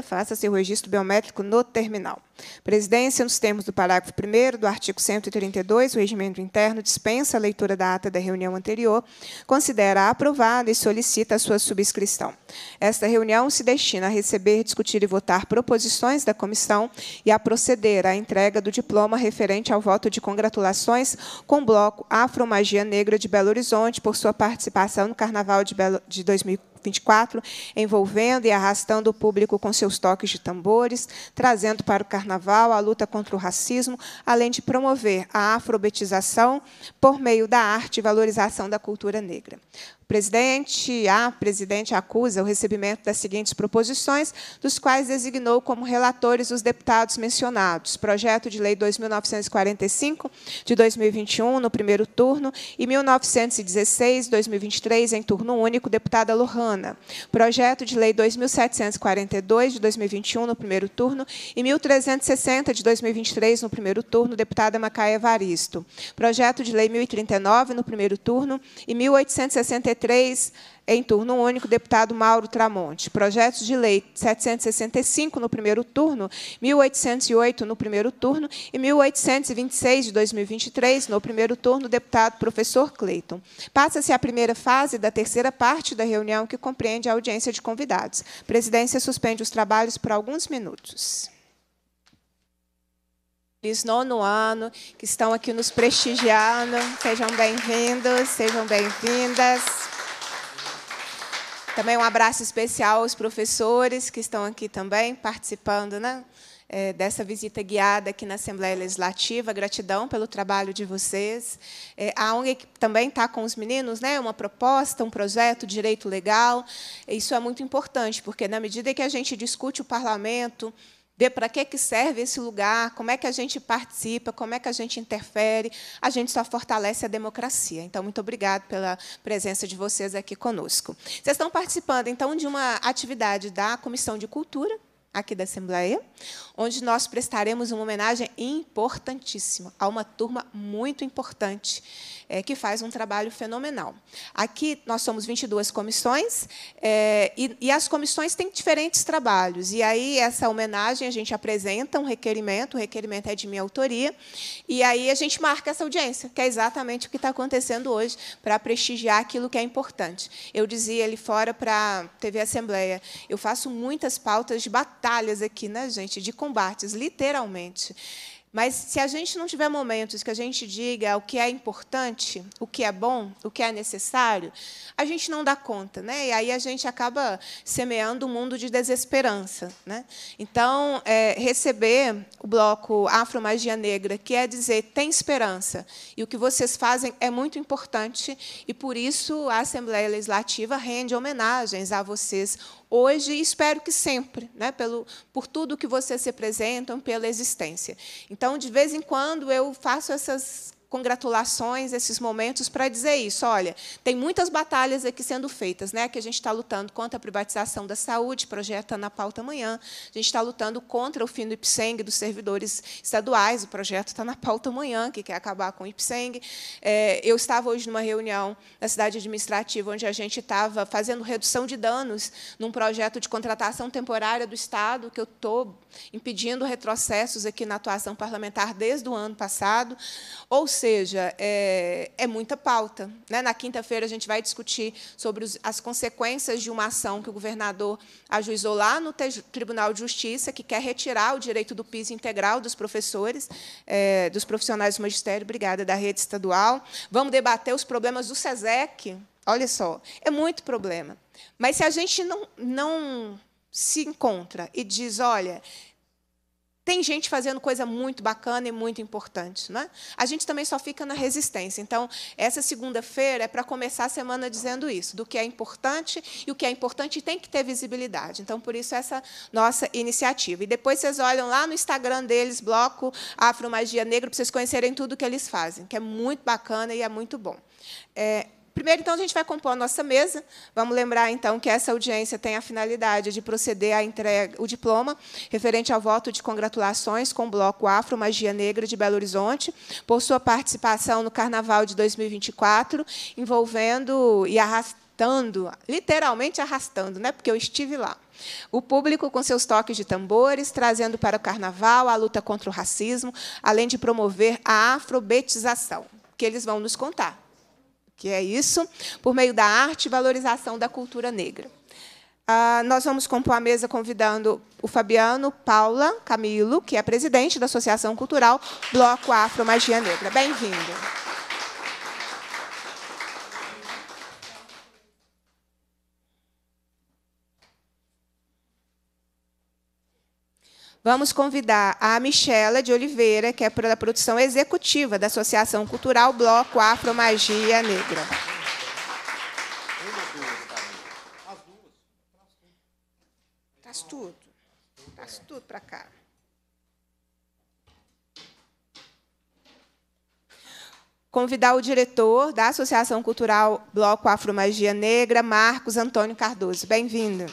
faça seu registro biométrico no terminal. Presidência, nos termos do parágrafo 1 do artigo 132 do Regimento Interno, dispensa a leitura da ata da reunião anterior, considera aprovada e solicita a sua subscrição. Esta reunião se destina a receber, discutir e votar proposições da comissão e a proceder à entrega do diploma referente ao voto de congratulações com o bloco Afromagia Negra de Belo Horizonte por sua participação no Carnaval de, de 2014. 24, envolvendo e arrastando o público com seus toques de tambores, trazendo para o carnaval a luta contra o racismo, além de promover a afrobetização por meio da arte e valorização da cultura negra presidente, a presidente acusa o recebimento das seguintes proposições, dos quais designou como relatores os deputados mencionados. Projeto de Lei 2945, de 2021, no primeiro turno, e 1916, 2023, em turno único, deputada Lohana. Projeto de Lei 2742, de 2021, no primeiro turno, e 1360, de 2023, no primeiro turno, deputada Macaia Varisto. Projeto de Lei 1039, no primeiro turno, e 1863, 93, em turno único, deputado Mauro Tramonte. Projetos de lei 765 no primeiro turno, 1808 no primeiro turno e 1826 de 2023 no primeiro turno, deputado professor Cleiton. Passa-se a primeira fase da terceira parte da reunião, que compreende a audiência de convidados. A presidência suspende os trabalhos por alguns minutos. Feliz nono ano, que estão aqui nos prestigiando. Sejam bem-vindos, sejam bem-vindas. Também um abraço especial aos professores que estão aqui também participando né, é, dessa visita guiada aqui na Assembleia Legislativa. Gratidão pelo trabalho de vocês. É, a ONG também está com os meninos, né, uma proposta, um projeto, direito legal. Isso é muito importante, porque na medida que a gente discute o parlamento, ver para que, que serve esse lugar, como é que a gente participa, como é que a gente interfere, a gente só fortalece a democracia. Então, muito obrigado pela presença de vocês aqui conosco. Vocês estão participando, então, de uma atividade da Comissão de Cultura, aqui da Assembleia, onde nós prestaremos uma homenagem importantíssima a uma turma muito importante é, que faz um trabalho fenomenal. Aqui nós somos 22 comissões é, e, e, as comissões têm diferentes trabalhos. E aí essa homenagem a gente apresenta um requerimento, o requerimento é de minha autoria, e aí a gente marca essa audiência, que é exatamente o que está acontecendo hoje, para prestigiar aquilo que é importante. Eu dizia ali fora para TV Assembleia, eu faço muitas pautas de batalhas aqui, né, gente, de combates, literalmente. Mas se a gente não tiver momentos que a gente diga o que é importante, o que é bom, o que é necessário, a gente não dá conta, né? E aí a gente acaba semeando um mundo de desesperança, né? Então, é, receber o bloco Afro Magia Negra, que é dizer tem esperança e o que vocês fazem é muito importante e por isso a Assembleia Legislativa rende homenagens a vocês hoje e espero que sempre, né, pelo, por tudo que vocês se apresentam, pela existência. Então, de vez em quando, eu faço essas congratulações, esses momentos, para dizer isso. Olha, tem muitas batalhas aqui sendo feitas, né? que a gente está lutando contra a privatização da saúde, projeto na pauta amanhã. A gente está lutando contra o fim do IPSENG dos servidores estaduais, o projeto está na pauta amanhã, que quer acabar com o IPSENG. É, eu estava hoje numa reunião na cidade administrativa, onde a gente estava fazendo redução de danos num projeto de contratação temporária do Estado, que eu estou impedindo retrocessos aqui na atuação parlamentar desde o ano passado. Ou seja, seja, é, é muita pauta. Né? Na quinta-feira, a gente vai discutir sobre os, as consequências de uma ação que o governador ajuizou lá no Tribunal de Justiça, que quer retirar o direito do piso integral dos professores, é, dos profissionais do magistério, obrigada, da rede estadual. Vamos debater os problemas do SESEC. Olha só, é muito problema. Mas se a gente não, não se encontra e diz, olha, tem gente fazendo coisa muito bacana e muito importante. Né? A gente também só fica na resistência. Então, essa segunda-feira é para começar a semana dizendo isso, do que é importante, e o que é importante tem que ter visibilidade. Então, por isso, essa nossa iniciativa. E depois vocês olham lá no Instagram deles, Bloco Afro Magia Negro, para vocês conhecerem tudo o que eles fazem, que é muito bacana e é muito bom. É, Primeiro, então, a gente vai compor a nossa mesa. Vamos lembrar, então, que essa audiência tem a finalidade de proceder à entrega, o diploma referente ao voto de congratulações com o Bloco Afro Magia Negra de Belo Horizonte, por sua participação no Carnaval de 2024, envolvendo e arrastando, literalmente arrastando, né? porque eu estive lá. O público com seus toques de tambores, trazendo para o carnaval a luta contra o racismo, além de promover a afrobetização, que eles vão nos contar que é isso, por meio da arte e valorização da cultura negra. Ah, nós vamos compor a mesa convidando o Fabiano Paula Camilo, que é presidente da Associação Cultural Bloco Afro Magia Negra. Bem-vindo. Vamos convidar a Michela de Oliveira, que é da produção executiva da Associação Cultural Bloco Afro Magia Negra. Traz tudo. Traz tudo para cá. convidar o diretor da Associação Cultural Bloco Afro Magia Negra, Marcos Antônio Cardoso. Bem-vindo.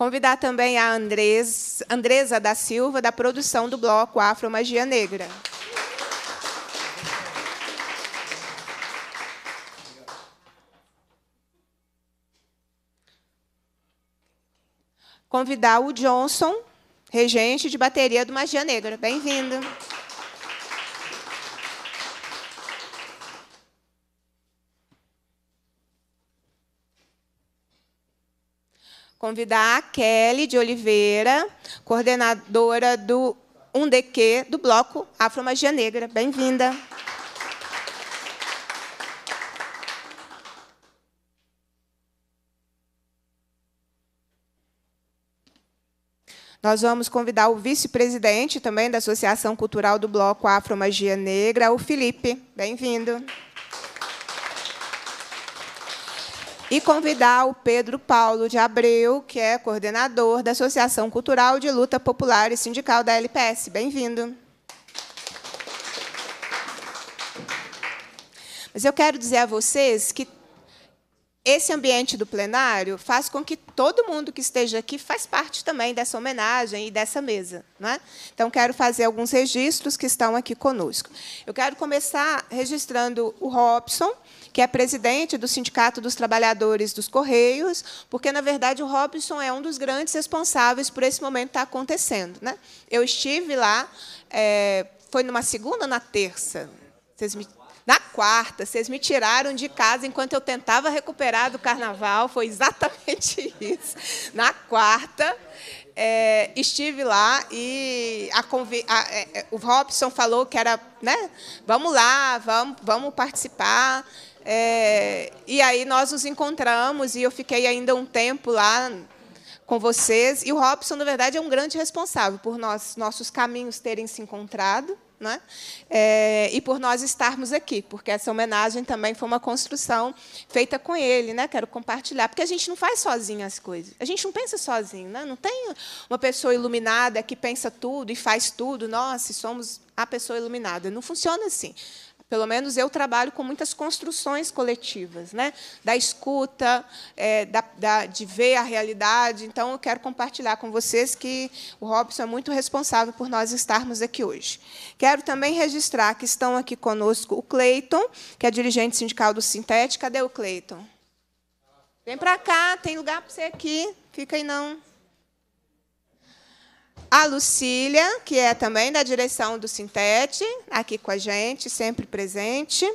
Convidar também a Andres, Andresa da Silva, da produção do bloco Afro Magia Negra. Convidar o Johnson, regente de bateria do Magia Negra. Bem-vindo. convidar a Kelly de Oliveira, coordenadora do 1DQ, do Bloco Afro Magia Negra. Bem-vinda. Nós vamos convidar o vice-presidente também da Associação Cultural do Bloco Afro Magia Negra, o Felipe. Bem-vindo. e convidar o Pedro Paulo de Abreu, que é coordenador da Associação Cultural de Luta Popular e Sindical da LPS. Bem-vindo. Mas eu quero dizer a vocês que esse ambiente do plenário faz com que todo mundo que esteja aqui faz parte também dessa homenagem e dessa mesa. é? Então, quero fazer alguns registros que estão aqui conosco. Eu quero começar registrando o Robson, que é presidente do Sindicato dos Trabalhadores dos Correios, porque, na verdade, o Robson é um dos grandes responsáveis por esse momento estar acontecendo. Né? Eu estive lá, é, foi numa segunda ou na terça? Vocês me na quarta, vocês me tiraram de casa enquanto eu tentava recuperar do carnaval, foi exatamente isso. Na quarta, é, estive lá e a, a, é, é, o Robson falou que era, né? Vamos lá, vamos, vamos participar. É, e aí nós nos encontramos e eu fiquei ainda um tempo lá com vocês. E o Robson, na verdade, é um grande responsável por nós, nossos caminhos terem se encontrado. Né? É, e por nós estarmos aqui, porque essa homenagem também foi uma construção feita com ele, né? Quero compartilhar, porque a gente não faz sozinho as coisas, a gente não pensa sozinho, né? Não tem uma pessoa iluminada que pensa tudo e faz tudo, nós somos a pessoa iluminada. Não funciona assim. Pelo menos eu trabalho com muitas construções coletivas, né? da escuta, é, da, da, de ver a realidade. Então, eu quero compartilhar com vocês que o Robson é muito responsável por nós estarmos aqui hoje. Quero também registrar que estão aqui conosco o Cleiton, que é dirigente sindical do Sintética. Cadê o Cleiton? Vem para cá, tem lugar para você aqui. Fica aí, não. A Lucília, que é também da direção do Sintete, aqui com a gente, sempre presente.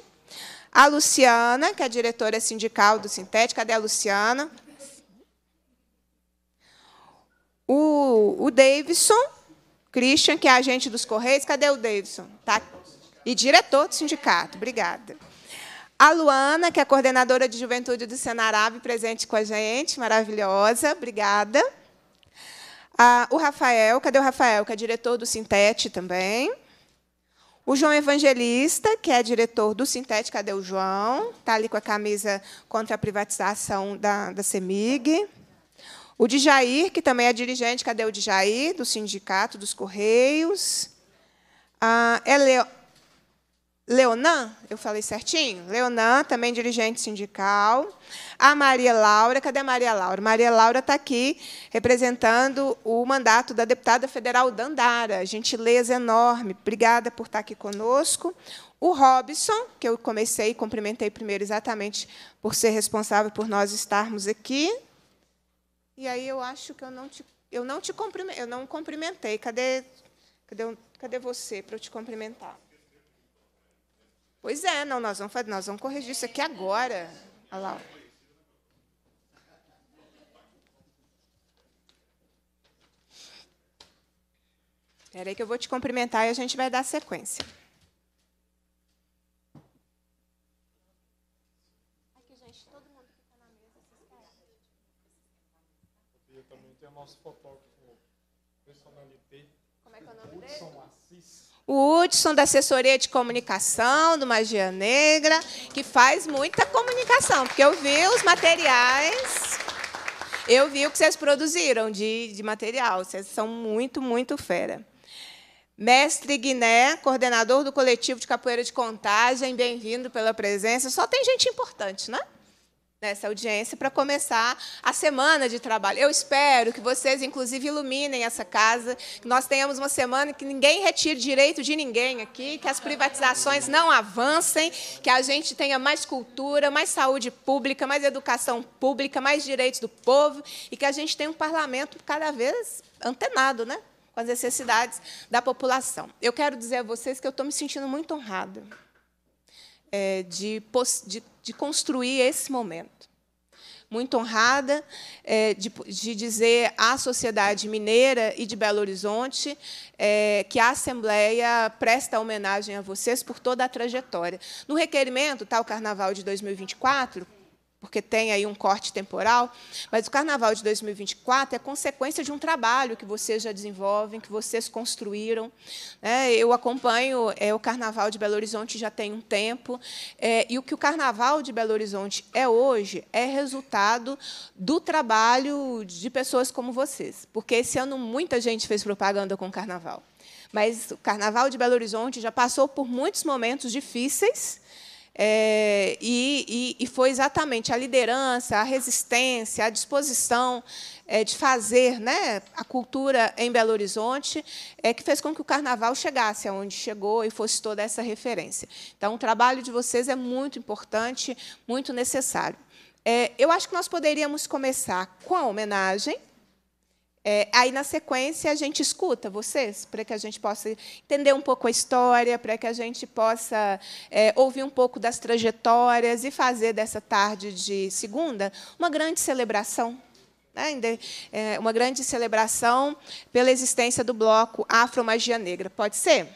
A Luciana, que é diretora sindical do Sintete. Cadê a Luciana? O, o Davidson, Christian, que é agente dos Correios. Cadê o Davidson? Tá. E diretor do sindicato. Obrigada. A Luana, que é coordenadora de juventude do Senarab, presente com a gente, maravilhosa. Obrigada. Ah, o Rafael, cadê o Rafael, que é diretor do Sintete também. O João Evangelista, que é diretor do Sintete, cadê o João? Está ali com a camisa contra a privatização da, da CEMIG. O Djair, que também é dirigente, cadê o Djair? Do Sindicato dos Correios. Ah, Eleo, Leonan, eu falei certinho? Leonan, também dirigente sindical. A Maria Laura, cadê a Maria Laura? Maria Laura está aqui representando o mandato da deputada federal Dandara. Gentileza enorme. Obrigada por estar tá aqui conosco. O Robson, que eu comecei e cumprimentei primeiro exatamente por ser responsável por nós estarmos aqui. E aí eu acho que eu não te, eu não te cumprimentei, eu não cumprimentei. Cadê, cadê, cadê você para eu te cumprimentar? Pois é, não, nós vamos, nós vamos corrigir isso aqui agora. Olha lá. Espera aí que eu vou te cumprimentar e a gente vai dar sequência. Aqui, gente, todo mundo que está na mesa, vocês caem. E também tem o nosso fotógrafo, personalité. Como é que é o nome Hudson dele? Wilson Assis o Hudson, da assessoria de comunicação do Magia Negra, que faz muita comunicação, porque eu vi os materiais, eu vi o que vocês produziram de, de material. Vocês são muito, muito fera. Mestre Guiné, coordenador do coletivo de capoeira de contagem, bem-vindo pela presença. Só tem gente importante, é? nessa audiência para começar a semana de trabalho. Eu espero que vocês, inclusive, iluminem essa casa, que nós tenhamos uma semana que ninguém retire direito de ninguém aqui, que as privatizações não avancem, que a gente tenha mais cultura, mais saúde pública, mais educação pública, mais direitos do povo e que a gente tenha um parlamento cada vez antenado, né? com as necessidades da população. Eu quero dizer a vocês que eu estou me sentindo muito honrada eh, de, de de construir esse momento. Muito honrada é, de, de, dizer à sociedade mineira e de Belo Horizonte é, que a Assembleia presta homenagem a vocês por toda a trajetória. No requerimento, tal tá, Carnaval de 2024, porque tem aí um corte temporal, mas o carnaval de 2024 é consequência de um trabalho que vocês já desenvolvem, que vocês construíram. É, eu acompanho é, o carnaval de Belo Horizonte já tem um tempo, é, e o que o carnaval de Belo Horizonte é hoje é resultado do trabalho de pessoas como vocês, porque esse ano muita gente fez propaganda com o carnaval. Mas o Carnaval de Belo Horizonte já passou por muitos momentos difíceis, é, e, e, e, foi exatamente a liderança, a resistência, a disposição é, de fazer né, a cultura em Belo Horizonte é, que fez com que o carnaval chegasse aonde chegou e fosse toda essa referência. Então, o trabalho de vocês é muito importante, muito necessário. É, eu acho que nós poderíamos começar com a homenagem. É, aí, na sequência, a gente escuta vocês, para que a gente possa entender um pouco a história, para que a gente possa é, ouvir um pouco das trajetórias e fazer dessa tarde de segunda uma grande celebração. Né? É, uma grande celebração pela existência do bloco Afro Magia Negra. Pode ser?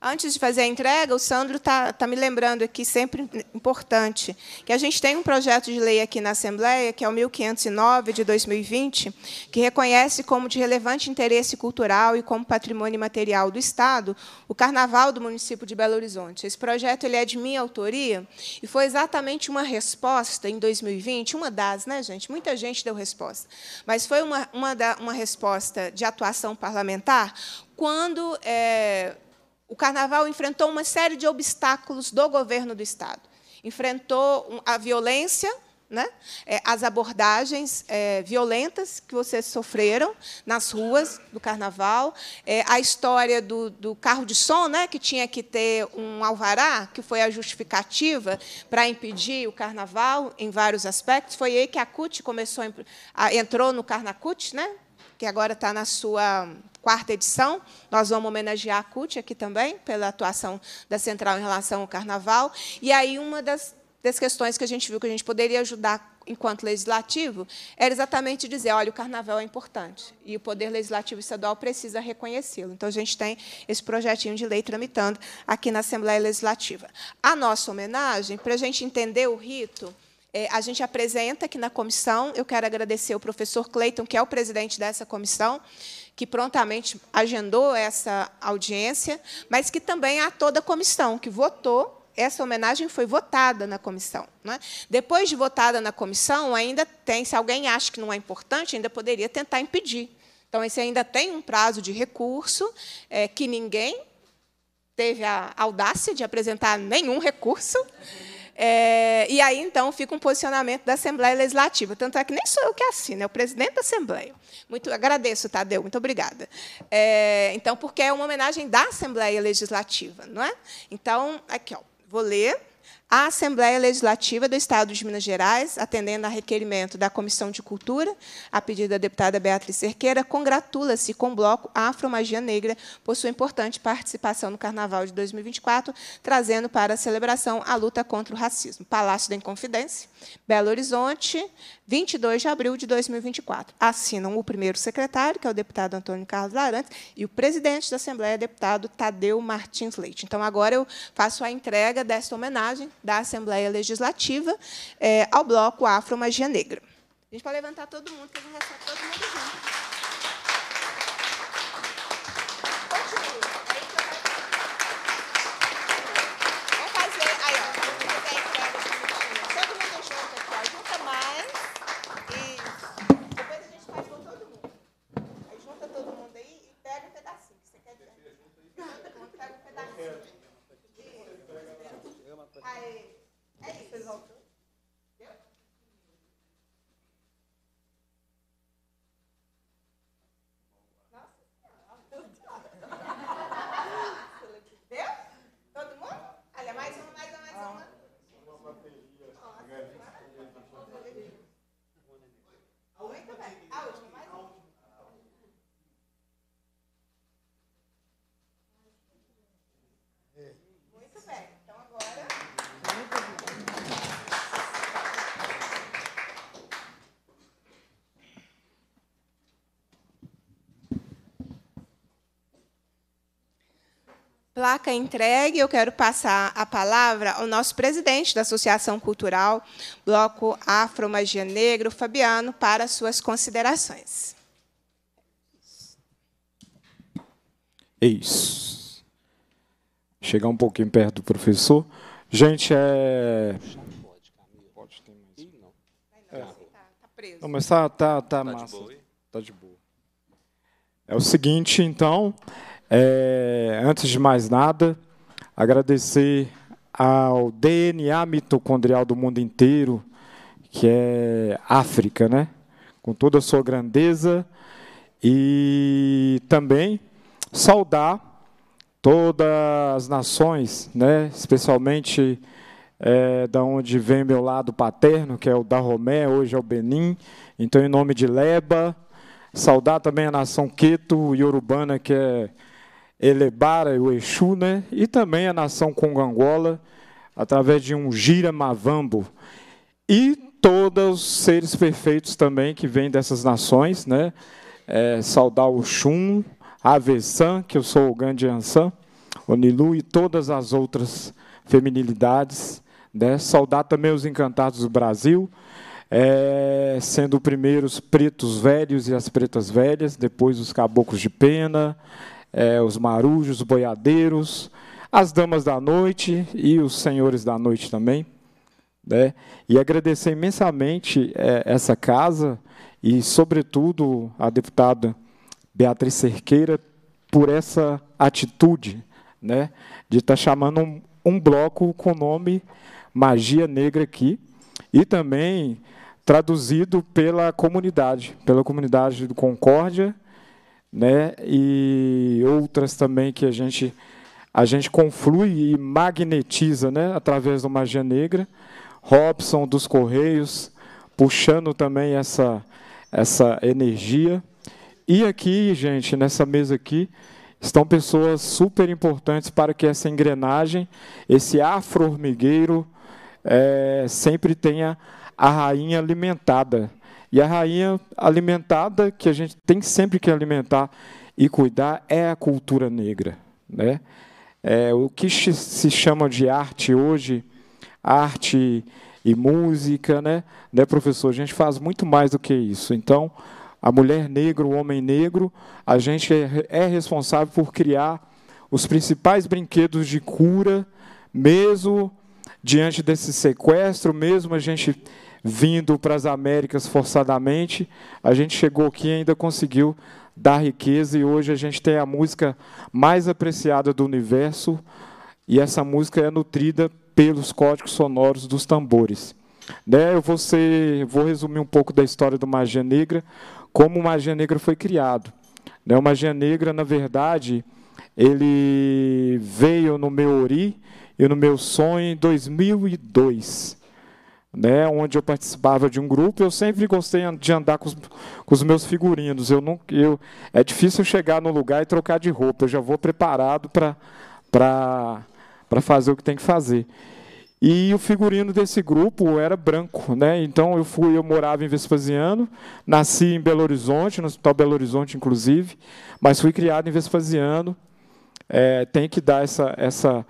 Antes de fazer a entrega, o Sandro está tá me lembrando aqui, sempre importante, que a gente tem um projeto de lei aqui na Assembleia, que é o 1509 de 2020, que reconhece como de relevante interesse cultural e como patrimônio material do Estado o Carnaval do município de Belo Horizonte. Esse projeto ele é de minha autoria e foi exatamente uma resposta em 2020, uma das, né, gente? Muita gente deu resposta, mas foi uma, uma, da, uma resposta de atuação parlamentar quando. É, o carnaval enfrentou uma série de obstáculos do governo do Estado. Enfrentou a violência, né? É, as abordagens é, violentas que vocês sofreram nas ruas do carnaval, é, a história do, do carro de som, né? que tinha que ter um alvará, que foi a justificativa para impedir o carnaval em vários aspectos. Foi aí que a CUT começou, entrou no Carnacute, né? que agora está na sua quarta edição. Nós vamos homenagear a CUT aqui também, pela atuação da Central em relação ao Carnaval. E aí uma das, das questões que a gente viu que a gente poderia ajudar enquanto legislativo, era exatamente dizer, olha, o carnaval é importante e o Poder Legislativo Estadual precisa reconhecê-lo. Então, a gente tem esse projetinho de lei tramitando aqui na Assembleia Legislativa. A nossa homenagem, para a gente entender o rito, é, a gente apresenta aqui na comissão. Eu quero agradecer o professor Cleiton, que é o presidente dessa comissão, que prontamente agendou essa audiência, mas que também é a toda a comissão, que votou essa homenagem foi votada na comissão. Né? Depois de votada na comissão, ainda tem, se alguém acha que não é importante, ainda poderia tentar impedir. Então, esse ainda tem um prazo de recurso é, que ninguém teve a audácia de apresentar nenhum recurso. É, e aí, então, fica um posicionamento da Assembleia Legislativa. Tanto é que nem sou eu que assino, é o presidente da Assembleia. Muito agradeço, Tadeu, muito obrigada. É, então, porque é uma homenagem da Assembleia Legislativa, não é? Então, aqui, ó, vou ler a Assembleia Legislativa do Estado de Minas Gerais, atendendo a requerimento da Comissão de Cultura, a pedido da deputada Beatriz Cerqueira, congratula-se com o bloco Afromagia Negra por sua importante participação no Carnaval de 2024, trazendo para a celebração a luta contra o racismo. Palácio da Inconfidência, Belo Horizonte, 22 de abril de 2024. Assinam o primeiro secretário, que é o deputado Antônio Carlos Larantes, e o presidente da Assembleia, deputado Tadeu Martins Leite. Então, agora eu faço a entrega desta homenagem da Assembleia Legislativa eh, ao Bloco Afro Magia Negra. A gente pode levantar todo mundo, que a gente todo mundo. Placa entregue, eu quero passar a palavra ao nosso presidente da Associação Cultural Bloco Afro Magia Negro, Fabiano, para suas considerações. É isso. Chegar um pouquinho perto do professor. Gente, é. Não, mas tá, tá, tá, tá massa. tá de boa. É o seguinte, então, é, antes de mais nada, agradecer ao DNA mitocondrial do mundo inteiro, que é África, né? com toda a sua grandeza, e também saudar todas as nações, né? especialmente é, da onde vem meu lado paterno, que é o da Romé, hoje é o Benin, então em nome de Leba, saudar também a nação Queto e Urubana, que é Elebara e o Exu, né? e também a nação congangola, através de um gira mavambo. E todos os seres perfeitos também que vêm dessas nações, né? É, saudar o Xum, Avesan, que eu sou o Gandhi Ansan, Onilu e todas as outras feminilidades. Né? Saudar também os encantados do Brasil, é, sendo primeiro os pretos velhos e as pretas velhas, depois os caboclos de pena, é, os marujos, boiadeiros, as damas da noite e os senhores da noite também. Né? E agradecer imensamente é, essa casa e, sobretudo, a deputada Beatriz Cerqueira por essa atitude né, de estar tá chamando um, um bloco com o nome Magia Negra aqui e também traduzido pela comunidade, pela comunidade do Concórdia né? E outras também que a gente a gente conflui e magnetiza, né? Através do magia negra, Robson dos Correios puxando também essa essa energia. E aqui, gente, nessa mesa aqui, estão pessoas super importantes para que essa engrenagem, esse afro-hormigueiro, é, sempre tenha a rainha alimentada. E a rainha alimentada, que a gente tem sempre que alimentar e cuidar, é a cultura negra. Né? É, o que se chama de arte hoje, arte e música, né? né, professor? A gente faz muito mais do que isso. Então, a mulher negra, o homem negro, a gente é, é responsável por criar os principais brinquedos de cura, mesmo diante desse sequestro, mesmo a gente vindo para as Américas forçadamente, a gente chegou aqui e ainda conseguiu dar riqueza, e hoje a gente tem a música mais apreciada do universo, e essa música é nutrida pelos códigos sonoros dos tambores. Né, eu vou, ser, vou resumir um pouco da história do Magia Negra, como o Magia Negra foi criado. Né, o Magia Negra, na verdade, ele veio no meu Ori e no meu sonho em 2002 né, onde eu participava de um grupo, eu sempre gostei de andar com os, com os meus figurinos. Eu não, eu, é difícil chegar no lugar e trocar de roupa, eu já vou preparado para fazer o que tem que fazer. E o figurino desse grupo era branco, né? Então eu fui, eu morava em Vespasiano, nasci em Belo Horizonte, no Hospital Belo Horizonte inclusive, mas fui criado em Vespasiano. É, tem que dar essa essa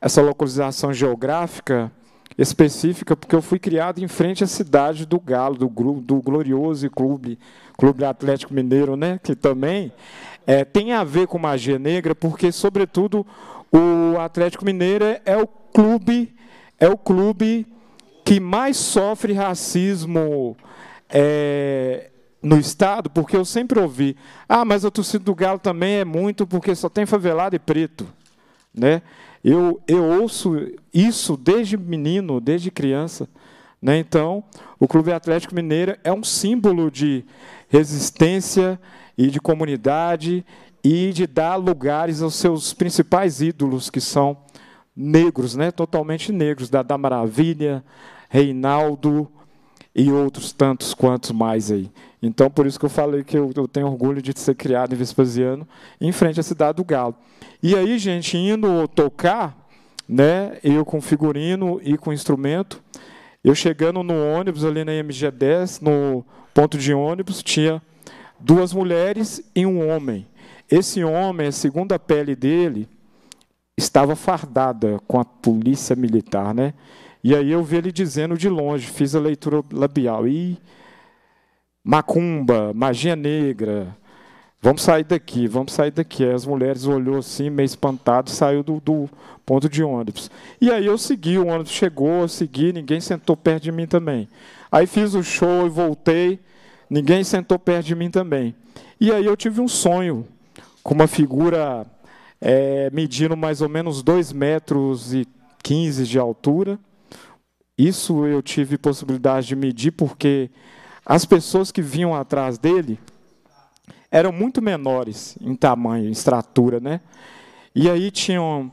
essa localização geográfica específica, porque eu fui criado em frente à cidade do Galo, do, do glorioso clube, Clube Atlético Mineiro, né? que também é, tem a ver com magia negra, porque, sobretudo, o Atlético Mineiro é o clube, é o clube que mais sofre racismo é, no Estado, porque eu sempre ouvi, ah, mas a torcida do Galo também é muito, porque só tem favelado e preto. Né? Eu, eu ouço isso desde menino, desde criança. Né? Então, o Clube Atlético Mineiro é um símbolo de resistência e de comunidade e de dar lugares aos seus principais ídolos, que são negros, né? totalmente negros, da, da Maravilha, Reinaldo e outros tantos quantos mais aí. Então, por isso que eu falei que eu, eu tenho orgulho de ser criado em Vespasiano, em frente à cidade do Galo. E aí, gente, indo tocar, né, eu com figurino e com instrumento, eu chegando no ônibus ali na MG10, no ponto de ônibus, tinha duas mulheres e um homem. Esse homem, a segunda pele dele, estava fardada com a polícia militar, né? E aí eu vi ele dizendo de longe, fiz a leitura labial e macumba, magia negra. Vamos sair daqui, vamos sair daqui. as mulheres olhou assim, meio espantado, e saiu do, do, ponto de ônibus. E aí eu segui, o ônibus chegou, eu segui, ninguém sentou perto de mim também. Aí fiz o show e voltei, ninguém sentou perto de mim também. E aí eu tive um sonho com uma figura é, medindo mais ou menos 2 metros e 15 de altura. Isso eu tive possibilidade de medir porque as pessoas que vinham atrás dele eram muito menores em tamanho, em estatura, né? E aí tinham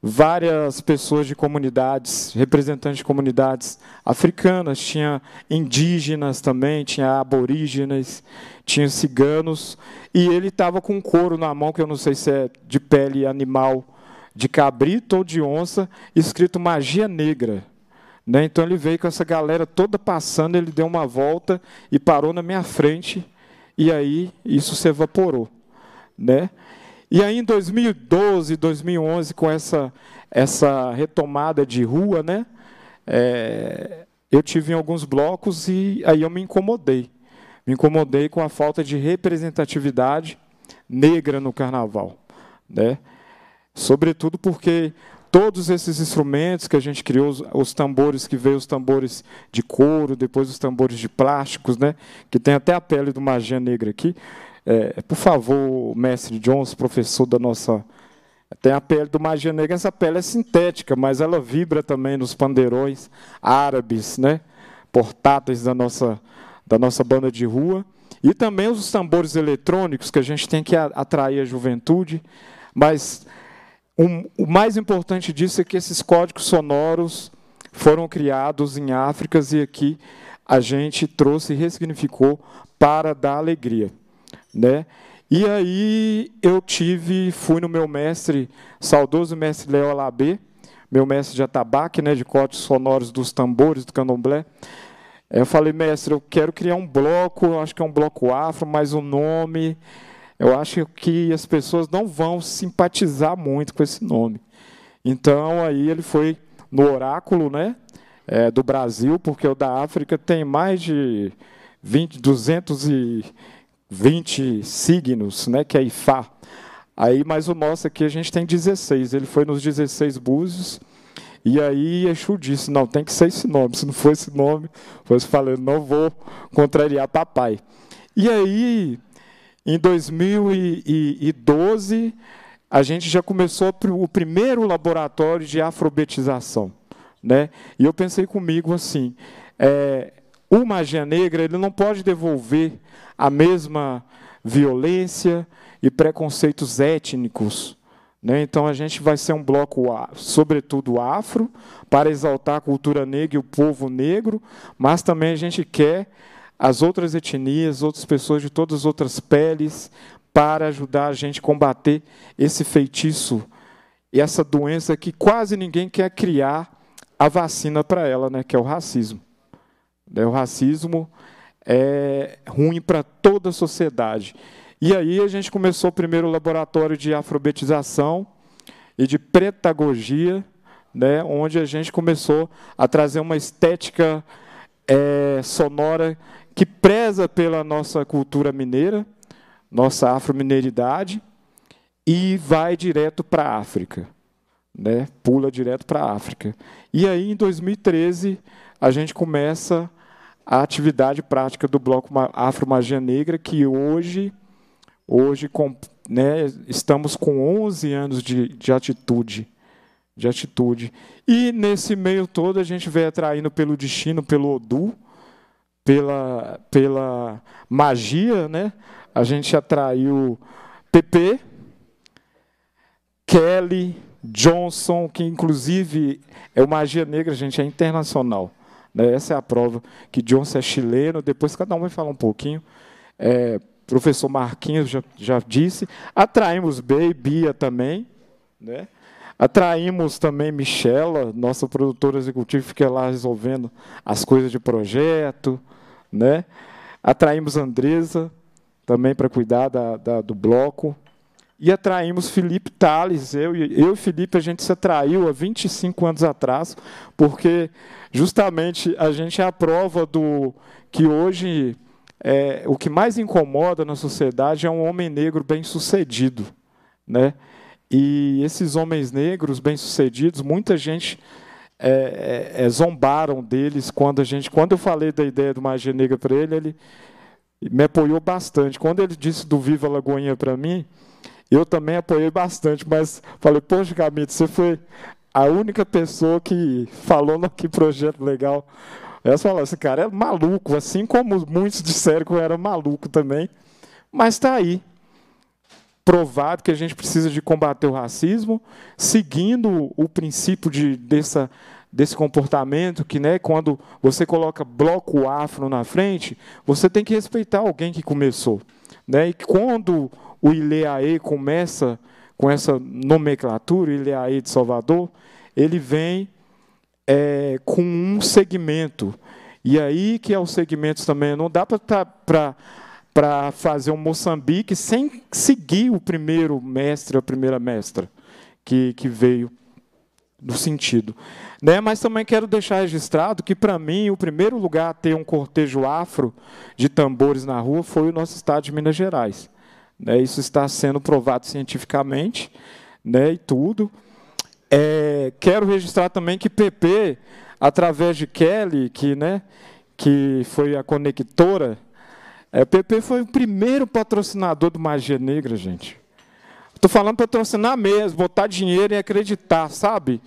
várias pessoas de comunidades, representantes de comunidades africanas, tinha indígenas também, tinha aborígenes, tinha ciganos, e ele estava com um couro na mão, que eu não sei se é de pele animal, de cabrito ou de onça, escrito magia negra. Né? Então ele veio com essa galera toda passando, ele deu uma volta e parou na minha frente, e aí isso se evaporou. Né? E aí em 2012, 2011, com essa, essa retomada de rua, né? É, eu tive em alguns blocos e aí eu me incomodei. Me incomodei com a falta de representatividade negra no carnaval. Né? Sobretudo porque todos esses instrumentos que a gente criou, os, os, tambores que veio, os tambores de couro, depois os tambores de plásticos, né? que tem até a pele do magia negra aqui. É, por favor, mestre Jones, professor da nossa. Tem a pele do magia negra, essa pele é sintética, mas ela vibra também nos pandeirões árabes, né? portáteis da nossa, da nossa banda de rua. E também os tambores eletrônicos, que a gente tem que atrair a juventude, mas um, o mais importante disso é que esses códigos sonoros foram criados em África e aqui a gente trouxe e ressignificou para dar alegria, né? E aí eu tive, fui no meu mestre, saudoso mestre Léo Alabê, meu mestre de atabaque, né, de códigos sonoros dos tambores do candomblé. Eu falei, mestre, eu quero criar um bloco, acho que é um bloco afro, mas o nome eu acho que as pessoas não vão simpatizar muito com esse nome. Então aí ele foi no oráculo, né, é, do Brasil, porque o da África tem mais de 20, 220 signos, né, que é Ifá. Aí, mas o nosso aqui a gente tem 16. Ele foi nos 16 búzios. E aí Exu disse, não, tem que ser esse nome. Se não for esse nome, eu falei, não vou contrariar papai. E aí em 2012, a gente já começou o primeiro laboratório de afrobetização. Né? E eu pensei comigo assim, é, o Magia Negra ele não pode devolver a mesma violência e preconceitos étnicos. Né? Então, a gente vai ser um bloco, sobretudo afro, para exaltar a cultura negra e o povo negro, mas também a gente quer as outras etnias, outras pessoas de todas as outras peles, para ajudar a gente a combater esse feitiço e essa doença que quase ninguém quer criar a vacina para ela, né, que é o racismo. Né, o racismo é ruim para toda a sociedade. E aí a gente começou o primeiro laboratório de alfabetização e de pedagogia, né, onde a gente começou a trazer uma estética é, sonora que preza pela nossa cultura mineira, nossa afro-mineridade e vai direto para a África. Né? Pula direto para a África. E aí, em 2013, a gente começa a atividade prática do Bloco Afro Magia Negra, que hoje, hoje com, né, estamos com 11 anos de, de atitude de atitude. E nesse meio todo a gente vem atraindo pelo destino, pelo Odu, pela, pela magia, né? a gente atraiu Pepe, Kelly, Johnson, que inclusive é uma magia negra, gente, é internacional. Né? Essa é a prova que Johnson é chileno, depois cada um vai falar um pouquinho. É, professor Marquinhos já, já disse. Atraímos Bey, Bia também. Né? Atraímos também Michela, nossa produtora executiva, que fica lá resolvendo as coisas de projeto né? Atraímos Andresa também para cuidar da, da, do bloco. E atraímos Felipe Tales. Eu, eu e Felipe, a gente se atraiu há 25 anos atrás, porque justamente a gente é a prova do que hoje é, o que mais incomoda na sociedade é um homem negro bem sucedido. Né? E esses homens negros bem sucedidos, muita gente é, é, é, zombaram deles quando a gente, quando eu falei da ideia do Magia Negra para ele, ele me apoiou bastante. Quando ele disse do Viva Lagoinha para mim, eu também apoiei bastante, mas falei, poxa, Gamito, você foi a única pessoa que falou no que projeto legal. Elas falaram, esse cara é maluco, assim como muitos disseram que eu era maluco também. Mas está aí, provado que a gente precisa de combater o racismo, seguindo o princípio de, dessa, desse comportamento que, né, quando você coloca bloco afro na frente, você tem que respeitar alguém que começou. Né? E quando o Ileaê começa com essa nomenclatura, o Ileaê de Salvador, ele vem é, com um segmento. E aí que é os segmentos também, não dá para tá, para fazer um Moçambique sem seguir o primeiro mestre, a primeira mestra que, que veio no sentido. Né? Mas também quero deixar registrado que, para mim, o primeiro lugar a ter um cortejo afro de tambores na rua foi o nosso estado de Minas Gerais. Né? Isso está sendo provado cientificamente né? e tudo. É, quero registrar também que PP, através de Kelly, que, né, que foi a conectora é, o PP foi o primeiro patrocinador do Magia Negra, gente. Estou falando patrocinar mesmo, botar dinheiro e acreditar, sabe?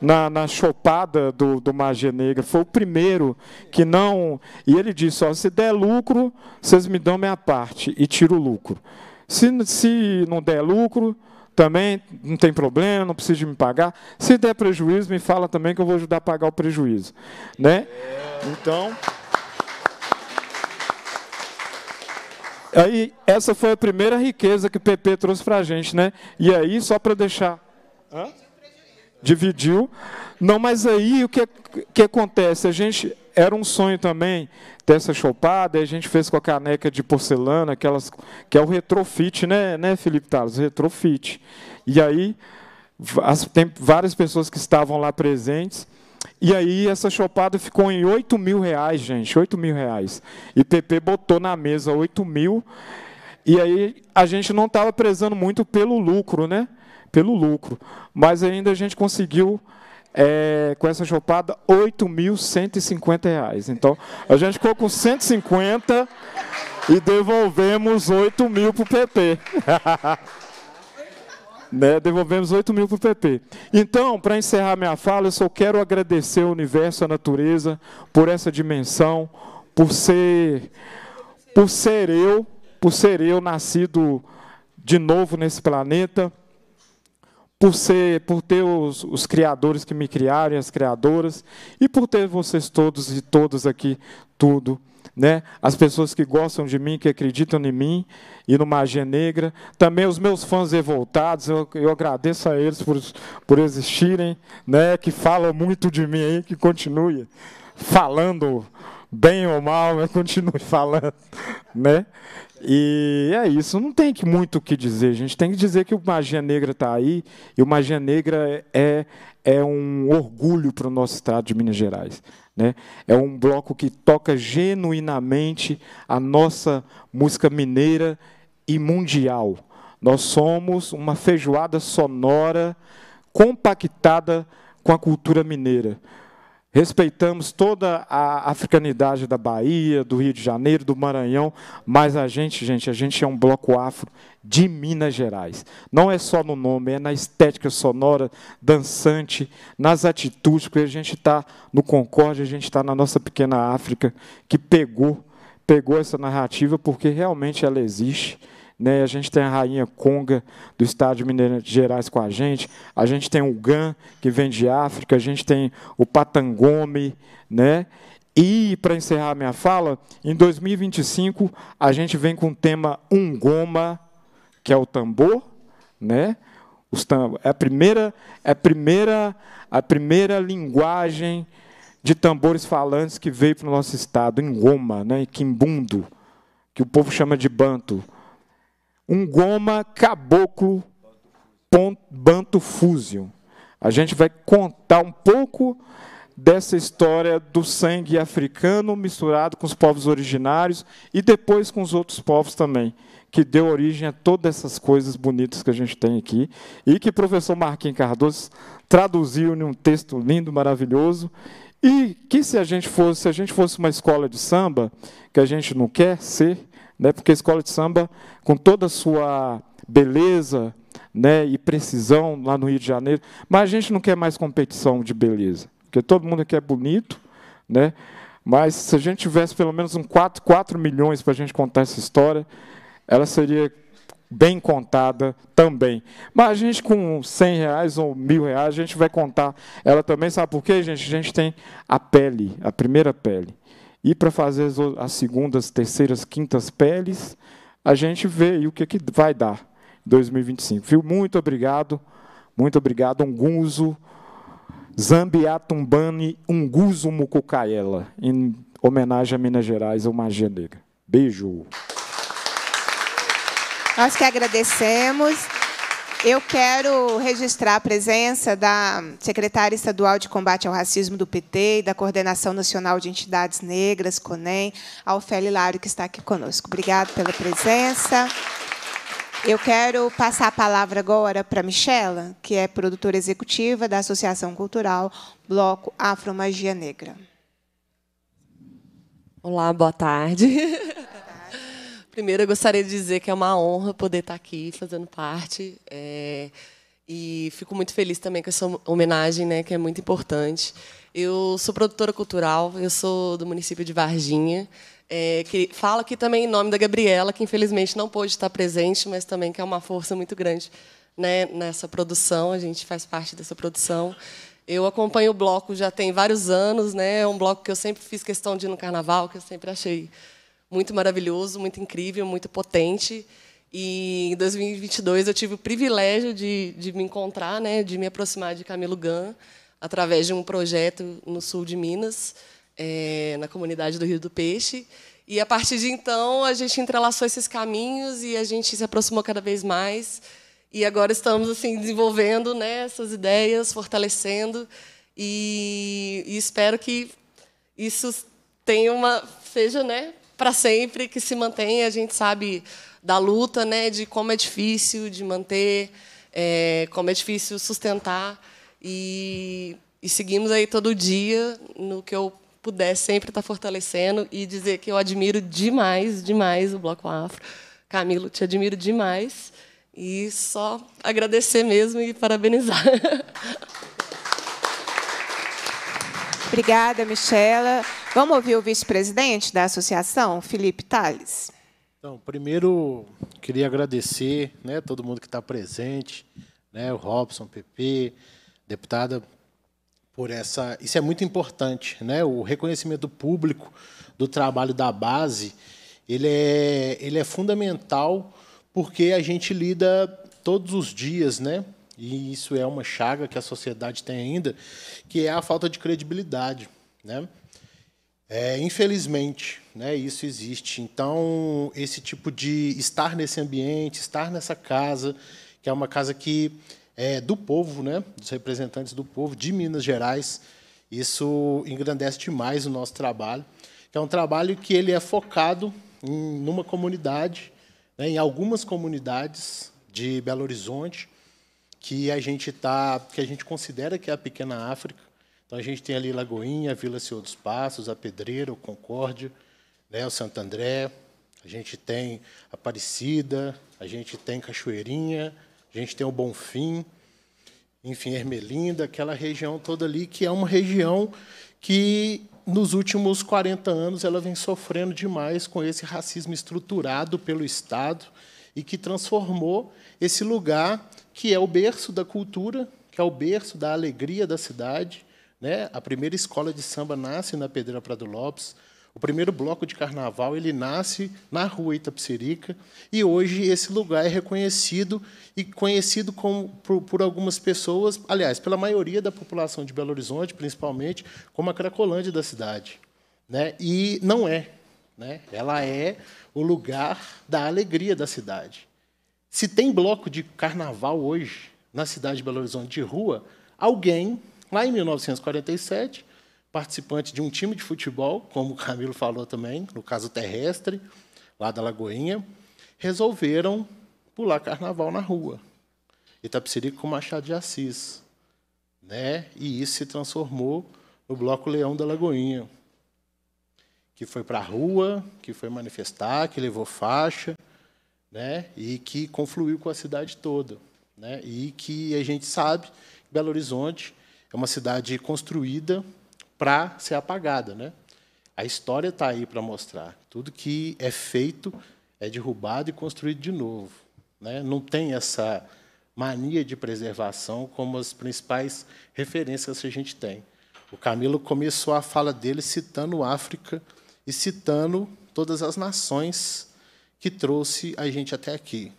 Na, na chopada do, do Magia Negra. Foi o primeiro que não. E ele disse: ó, se der lucro, vocês me dão minha parte e tiro o lucro. Se, se não der lucro, também não tem problema, não precisa de me pagar. Se der prejuízo, me fala também que eu vou ajudar a pagar o prejuízo. Né? Então. Aí, essa foi a primeira riqueza que o PP trouxe para a gente, né? E aí, só para deixar. Hã? Dividiu. Não, mas aí o que, que acontece? A gente. Era um sonho também dessa chopada, a gente fez com a caneca de porcelana, aquelas, que é o retrofit, né, né Felipe Talos? Retrofit. E aí, as, tem várias pessoas que estavam lá presentes e aí essa chopada ficou em 8 mil reais, gente, 8 mil reais. E PP botou na mesa 8 mil, e aí a gente não estava prezando muito pelo lucro, né? Pelo lucro. Mas ainda a gente conseguiu, é, com essa chopada, 8.150 reais. Então, a gente ficou com 150 e devolvemos 8 mil para o PP. Né? Devolvemos 8 mil para o PP. Então, para encerrar minha fala, eu só quero agradecer ao universo, à natureza, por essa dimensão, por ser, por ser eu, por ser eu nascido de novo nesse planeta, por ser, por ter os, os criadores que me criaram, as criadoras, e por ter vocês todos e todas aqui, tudo né? as pessoas que gostam de mim, que acreditam em mim e no Magia Negra. Também os meus fãs revoltados, eu, eu agradeço a eles por, por existirem, né? que falam muito de mim aí, que continue falando bem ou mal, mas continue falando, né? E é isso, não tem muito o que dizer, a gente tem que dizer que o Magia Negra está aí, e o Magia Negra é, é um orgulho para o nosso estado de Minas Gerais. Né? É um bloco que toca genuinamente a nossa música mineira e mundial. Nós somos uma feijoada sonora compactada com a cultura mineira. Respeitamos toda a africanidade da Bahia, do Rio de Janeiro, do Maranhão, mas a gente, gente, a gente é um bloco afro de Minas Gerais. Não é só no nome, é na estética sonora, dançante, nas atitudes, porque a gente está no Concórdia, a gente está na nossa pequena África, que pegou, pegou essa narrativa porque realmente ela existe né? A gente tem a rainha Conga do estado de Minas Gerais com a gente, a gente tem o Gan que vem de África, a gente tem o Patangome, né? E para encerrar minha fala, em 2025 a gente vem com o tema Ungoma, que é o tambor, né? Os tam é a primeira é a primeira a primeira linguagem de tambores falantes que veio para o nosso estado, em Goma, né, em Quimbundo, que o povo chama de banto um goma caboclo fúzio. A gente vai contar um pouco dessa história do sangue africano misturado com os povos originários e depois com os outros povos também, que deu origem a todas essas coisas bonitas que a gente tem aqui e que o professor Marquinhos Cardoso traduziu em um texto lindo, maravilhoso e que se a gente fosse, se a gente fosse uma escola de samba, que a gente não quer ser, né? porque a escola de samba, com toda a sua beleza né, e precisão lá no Rio de Janeiro, mas a gente não quer mais competição de beleza, porque todo mundo aqui é bonito, né? mas se a gente tivesse pelo menos um 4, 4 milhões para a gente contar essa história, ela seria bem contada também. Mas a gente com 100 reais ou mil reais, a gente vai contar ela também. Sabe por quê, gente? A gente tem a pele, a primeira pele. E para fazer as segundas, terceiras, quintas peles, a gente vê o que, que vai dar em 2025. Viu? Muito obrigado. Muito obrigado, Unguzo. Zambiatumbani Unguzo Mucucaela, em homenagem a Minas Gerais, ao Magia Negra. Beijo. Nós que agradecemos. Eu quero registrar a presença da secretária estadual de combate ao racismo do PT e da Coordenação Nacional de Entidades Negras, CONEM, a Ofélia Hilário, que está aqui conosco. Obrigada pela presença. Eu quero passar a palavra agora para a Michela, que é produtora executiva da Associação Cultural Bloco Afromagia Negra. Olá, boa tarde. Primeiro, eu gostaria de dizer que é uma honra poder estar aqui fazendo parte. É, e fico muito feliz também com essa homenagem, né, que é muito importante. Eu sou produtora cultural, eu sou do município de Varginha. É, que falo aqui também em nome da Gabriela, que infelizmente não pôde estar presente, mas também que é uma força muito grande né, nessa produção, a gente faz parte dessa produção. Eu acompanho o bloco já tem vários anos, né? É um bloco que eu sempre fiz questão de ir no carnaval, que eu sempre achei muito maravilhoso, muito incrível, muito potente. E em 2022 eu tive o privilégio de, de me encontrar, né, de me aproximar de Camilo Gan através de um projeto no sul de Minas, é, na comunidade do Rio do Peixe. E a partir de então a gente entrelaçou esses caminhos e a gente se aproximou cada vez mais. E agora estamos assim desenvolvendo né, essas ideias, fortalecendo e, e espero que isso tenha uma seja né para sempre, que se mantenha. A gente sabe da luta, né, de como é difícil de manter, é, como é difícil sustentar. E, e seguimos aí todo dia no que eu puder sempre estar tá fortalecendo e dizer que eu admiro demais, demais o Bloco Afro. Camilo, te admiro demais. E só agradecer mesmo e parabenizar. Obrigada, Michela. Vamos ouvir o vice-presidente da associação, Felipe Tales. Então, primeiro, queria agradecer né, todo mundo que está presente, né, o Robson, PP, deputada, por essa. Isso é muito importante, né? O reconhecimento público do trabalho da base, ele é, ele é fundamental porque a gente lida todos os dias, né? e isso é uma chaga que a sociedade tem ainda, que é a falta de credibilidade. Né? É, infelizmente, né, isso existe. Então, esse tipo de estar nesse ambiente, estar nessa casa, que é uma casa que é do povo, né, dos representantes do povo de Minas Gerais, isso engrandece demais o nosso trabalho. É um trabalho que ele é focado em numa comunidade, né, em algumas comunidades de Belo Horizonte, que a gente tá, que a gente considera que é a pequena África. Então a gente tem ali Lagoinha, Vila Senhor dos Passos, a Pedreira, o Concórdia, né, o Santo André, a gente tem Aparecida, a gente tem Cachoeirinha, a gente tem o Bonfim, enfim, Ermelinda, aquela região toda ali que é uma região que nos últimos 40 anos ela vem sofrendo demais com esse racismo estruturado pelo Estado e que transformou esse lugar que é o berço da cultura, que é o berço da alegria da cidade. Né? A primeira escola de samba nasce na Pedreira Prado Lopes. O primeiro bloco de carnaval ele nasce na rua Itapsirica e hoje esse lugar é reconhecido e conhecido como, por, por, algumas pessoas, aliás, pela maioria da população de Belo Horizonte, principalmente, como a Cracolândia da cidade. Né? E não é. Né? Ela é o lugar da alegria da cidade. Se tem bloco de carnaval hoje na cidade de Belo Horizonte de rua, alguém, lá em 1947, participante de um time de futebol, como o Camilo falou também, no caso terrestre, lá da Lagoinha, resolveram pular carnaval na rua. Itapsirico com Machado de Assis. Né? E isso se transformou no Bloco Leão da Lagoinha, que foi para a rua, que foi manifestar, que levou faixa, né? E que confluiu com a cidade toda, né? E que a gente sabe que Belo Horizonte é uma cidade construída para ser apagada, né? A história está aí para mostrar. Tudo que é feito é derrubado e construído de novo, né? Não tem essa mania de preservação como as principais referências que a gente tem. O Camilo começou a fala dele citando África e citando todas as nações que trouxe a gente até aqui.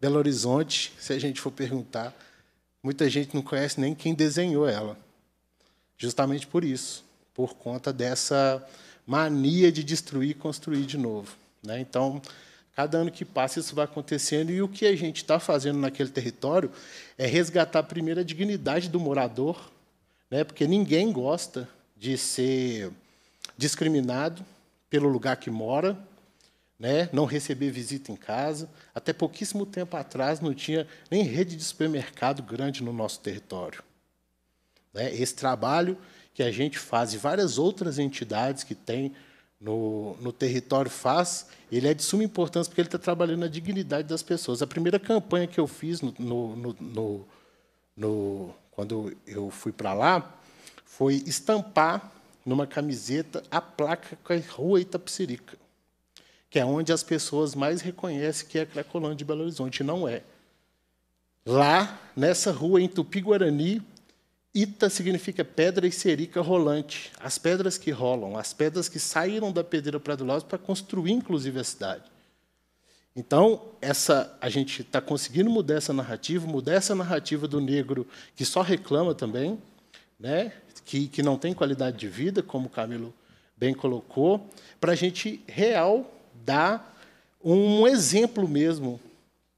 Belo Horizonte, se a gente for perguntar, muita gente não conhece nem quem desenhou ela. Justamente por isso, por conta dessa mania de destruir e construir de novo. Né? Então, cada ano que passa, isso vai acontecendo, e o que a gente está fazendo naquele território é resgatar primeiro a dignidade do morador, né? porque ninguém gosta de ser discriminado pelo lugar que mora, né? não receber visita em casa. Até pouquíssimo tempo atrás não tinha nem rede de supermercado grande no nosso território. Né? Esse trabalho que a gente faz e várias outras entidades que tem no, no território faz, ele é de suma importância porque ele está trabalhando na dignidade das pessoas. A primeira campanha que eu fiz no, no, no, no quando eu fui para lá foi estampar numa camiseta a placa com a rua Itapsirica que é onde as pessoas mais reconhecem que é a Cracolândia de Belo Horizonte, não é. Lá, nessa rua em Tupi-Guarani, Ita significa pedra e serica rolante, as pedras que rolam, as pedras que saíram da pedreira Pradulhosa para construir, inclusive, a cidade. Então, essa, a gente está conseguindo mudar essa narrativa, mudar essa narrativa do negro que só reclama também, né? que, que não tem qualidade de vida, como o Camilo bem colocou, para a gente real dar um exemplo mesmo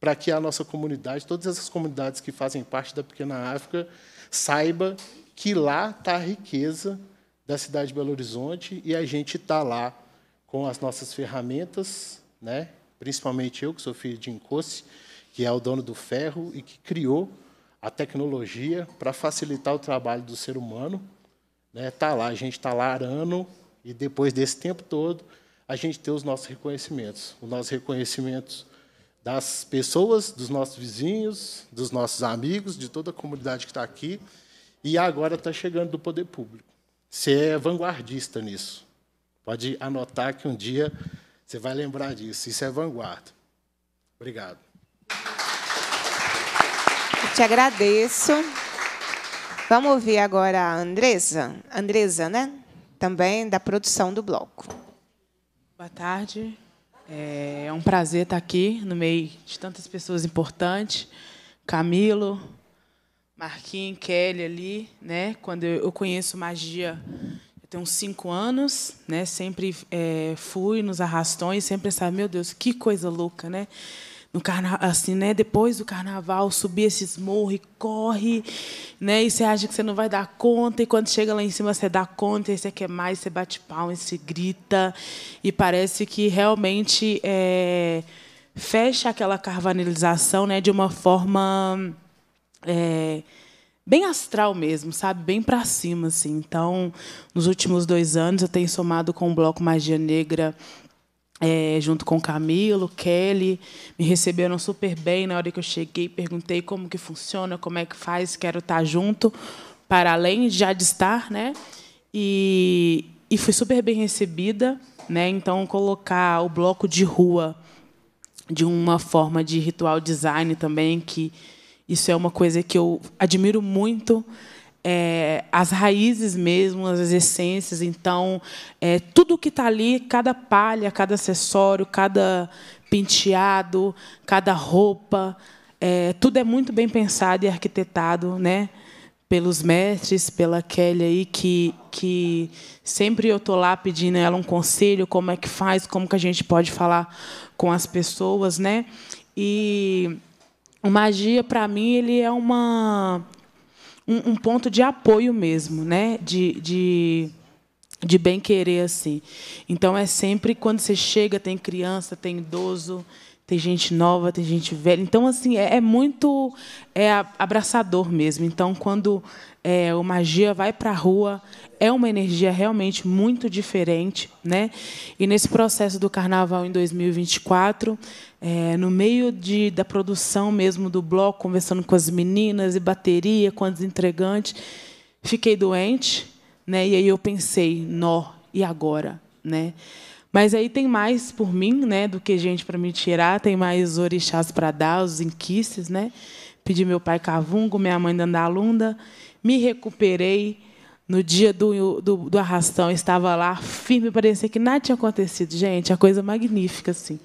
para que a nossa comunidade, todas essas comunidades que fazem parte da Pequena África, saiba que lá está a riqueza da cidade de Belo Horizonte e a gente está lá com as nossas ferramentas, né? principalmente eu, que sou filho de Incosse, que é o dono do ferro e que criou a tecnologia para facilitar o trabalho do ser humano. Está né? Tá lá, a gente está lá arando, e depois desse tempo todo, a gente ter os nossos reconhecimentos, os nossos reconhecimentos das pessoas, dos nossos vizinhos, dos nossos amigos, de toda a comunidade que está aqui, e agora está chegando do poder público. Você é vanguardista nisso. Pode anotar que um dia você vai lembrar disso. Isso é vanguarda. Obrigado. Eu te agradeço. Vamos ouvir agora a Andresa, Andresa, né? Também da produção do bloco. Boa tarde. É, é um prazer estar aqui no meio de tantas pessoas importantes. Camilo, Marquinhos, Kelly ali, né? Quando eu conheço magia, eu tenho uns cinco anos, né? Sempre é, fui nos arrastões, sempre pensava, meu Deus, que coisa louca, né? no carnaval assim, né? Depois do carnaval, subir esses morros, corre, né? E você acha que você não vai dar conta, e quando chega lá em cima você dá conta, e você quer mais, você bate e você grita, e parece que realmente é, fecha aquela carvanilização, né? De uma forma é, bem astral mesmo, sabe? Bem para cima, assim. Então, nos últimos dois anos eu tenho somado com o bloco Magia Negra é, junto com Camilo, Kelly, me receberam super bem na hora que eu cheguei, perguntei como que funciona, como é que faz, quero estar tá junto, para além já de estar, né? E, e fui super bem recebida, né? Então colocar o bloco de rua de uma forma de ritual design também que isso é uma coisa que eu admiro muito é, as raízes mesmo, as essências. Então, é, tudo que está ali, cada palha, cada acessório, cada penteado, cada roupa, é, tudo é muito bem pensado e arquitetado, né? Pelos mestres, pela Kelly aí, que, que sempre eu estou lá pedindo a ela um conselho, como é que faz, como que a gente pode falar com as pessoas, né? E o magia, para mim, ele é uma um, um ponto de apoio mesmo, né? de, de de bem querer assim. Então é sempre quando você chega tem criança, tem idoso, tem gente nova, tem gente velha. Então assim é, é muito é abraçador mesmo. Então quando é, o Magia vai para a rua, é uma energia realmente muito diferente. Né? E nesse processo do carnaval em 2024, é, no meio de, da produção mesmo do bloco, conversando com as meninas e bateria, com as entregantes, fiquei doente, né? e aí eu pensei, nó, e agora? Né? Mas aí tem mais por mim, né, do que gente para me tirar, tem mais orixás para dar, os inquices, né? Pedi meu pai Cavungo, minha mãe Dandalunda. alunda me recuperei. No dia do, do, do arrastão, estava lá firme, parecia que nada tinha acontecido. Gente, é a coisa magnífica, assim.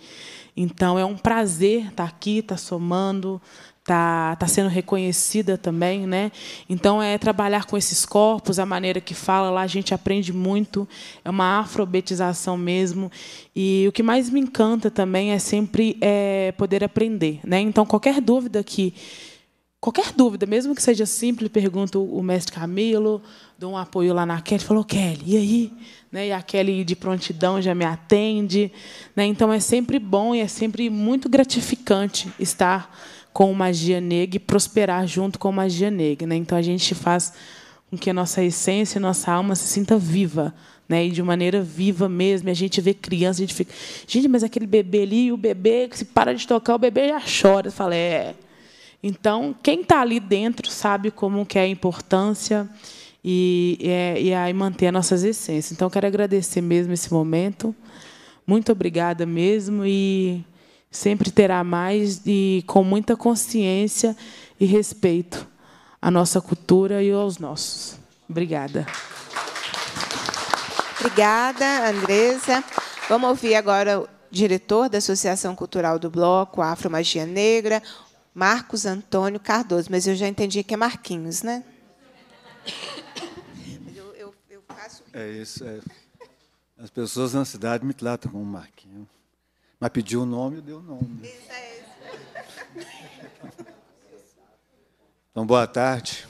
Então, é um prazer estar tá aqui, estar tá somando, Tá, tá, sendo reconhecida também, né? Então é trabalhar com esses corpos, a maneira que fala lá a gente aprende muito, é uma afrobetização mesmo. E o que mais me encanta também é sempre é, poder aprender, né? Então qualquer dúvida que Qualquer dúvida, mesmo que seja simples, pergunto o mestre Camilo, dou um apoio lá na Kelly, falou, Kelly, e aí? Né? E a Kelly de prontidão já me atende. Né? Então é sempre bom e é sempre muito gratificante estar com magia negra e prosperar junto com magia negra. Né? Então a gente faz com que a nossa essência, e nossa alma se sinta viva, né? E de maneira viva mesmo. E a gente vê criança, a gente fica, gente, mas aquele bebê ali, o bebê que se para de tocar, o bebê já chora. Fala, é, então, quem está ali dentro sabe como que é a importância e, e, é, e aí manter nossas essências. Então, quero agradecer mesmo esse momento. Muito obrigada mesmo e sempre terá mais e com muita consciência e respeito à nossa cultura e aos nossos. Obrigada. Obrigada, Andresa. Vamos ouvir agora o diretor da Associação Cultural do Bloco Afro Magia Negra, Marcos Antônio Cardoso, mas eu já entendi que é Marquinhos, né? Eu, eu, eu faço... É isso. É. As pessoas na cidade me tratam como Marquinhos. Mas pediu o nome, deu o nome. Isso é isso. Então, boa tarde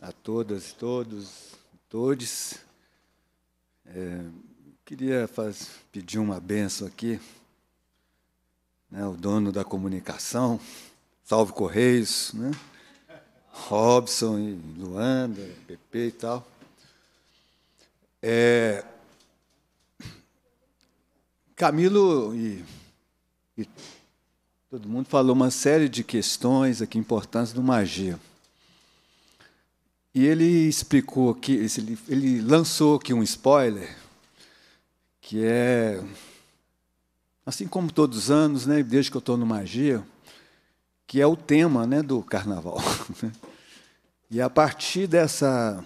a todas, e todos, todos. É, queria fazer, pedir uma benção aqui né, o dono da comunicação, Salve Correios, né, Robson e Luanda, PP e tal. É, Camilo e, e todo mundo falou uma série de questões aqui, importantes do magia. E ele explicou aqui, ele lançou aqui um spoiler, que é assim como todos os anos, né, desde que eu estou no Magia, que é o tema né, do carnaval. Né? e a partir dessa,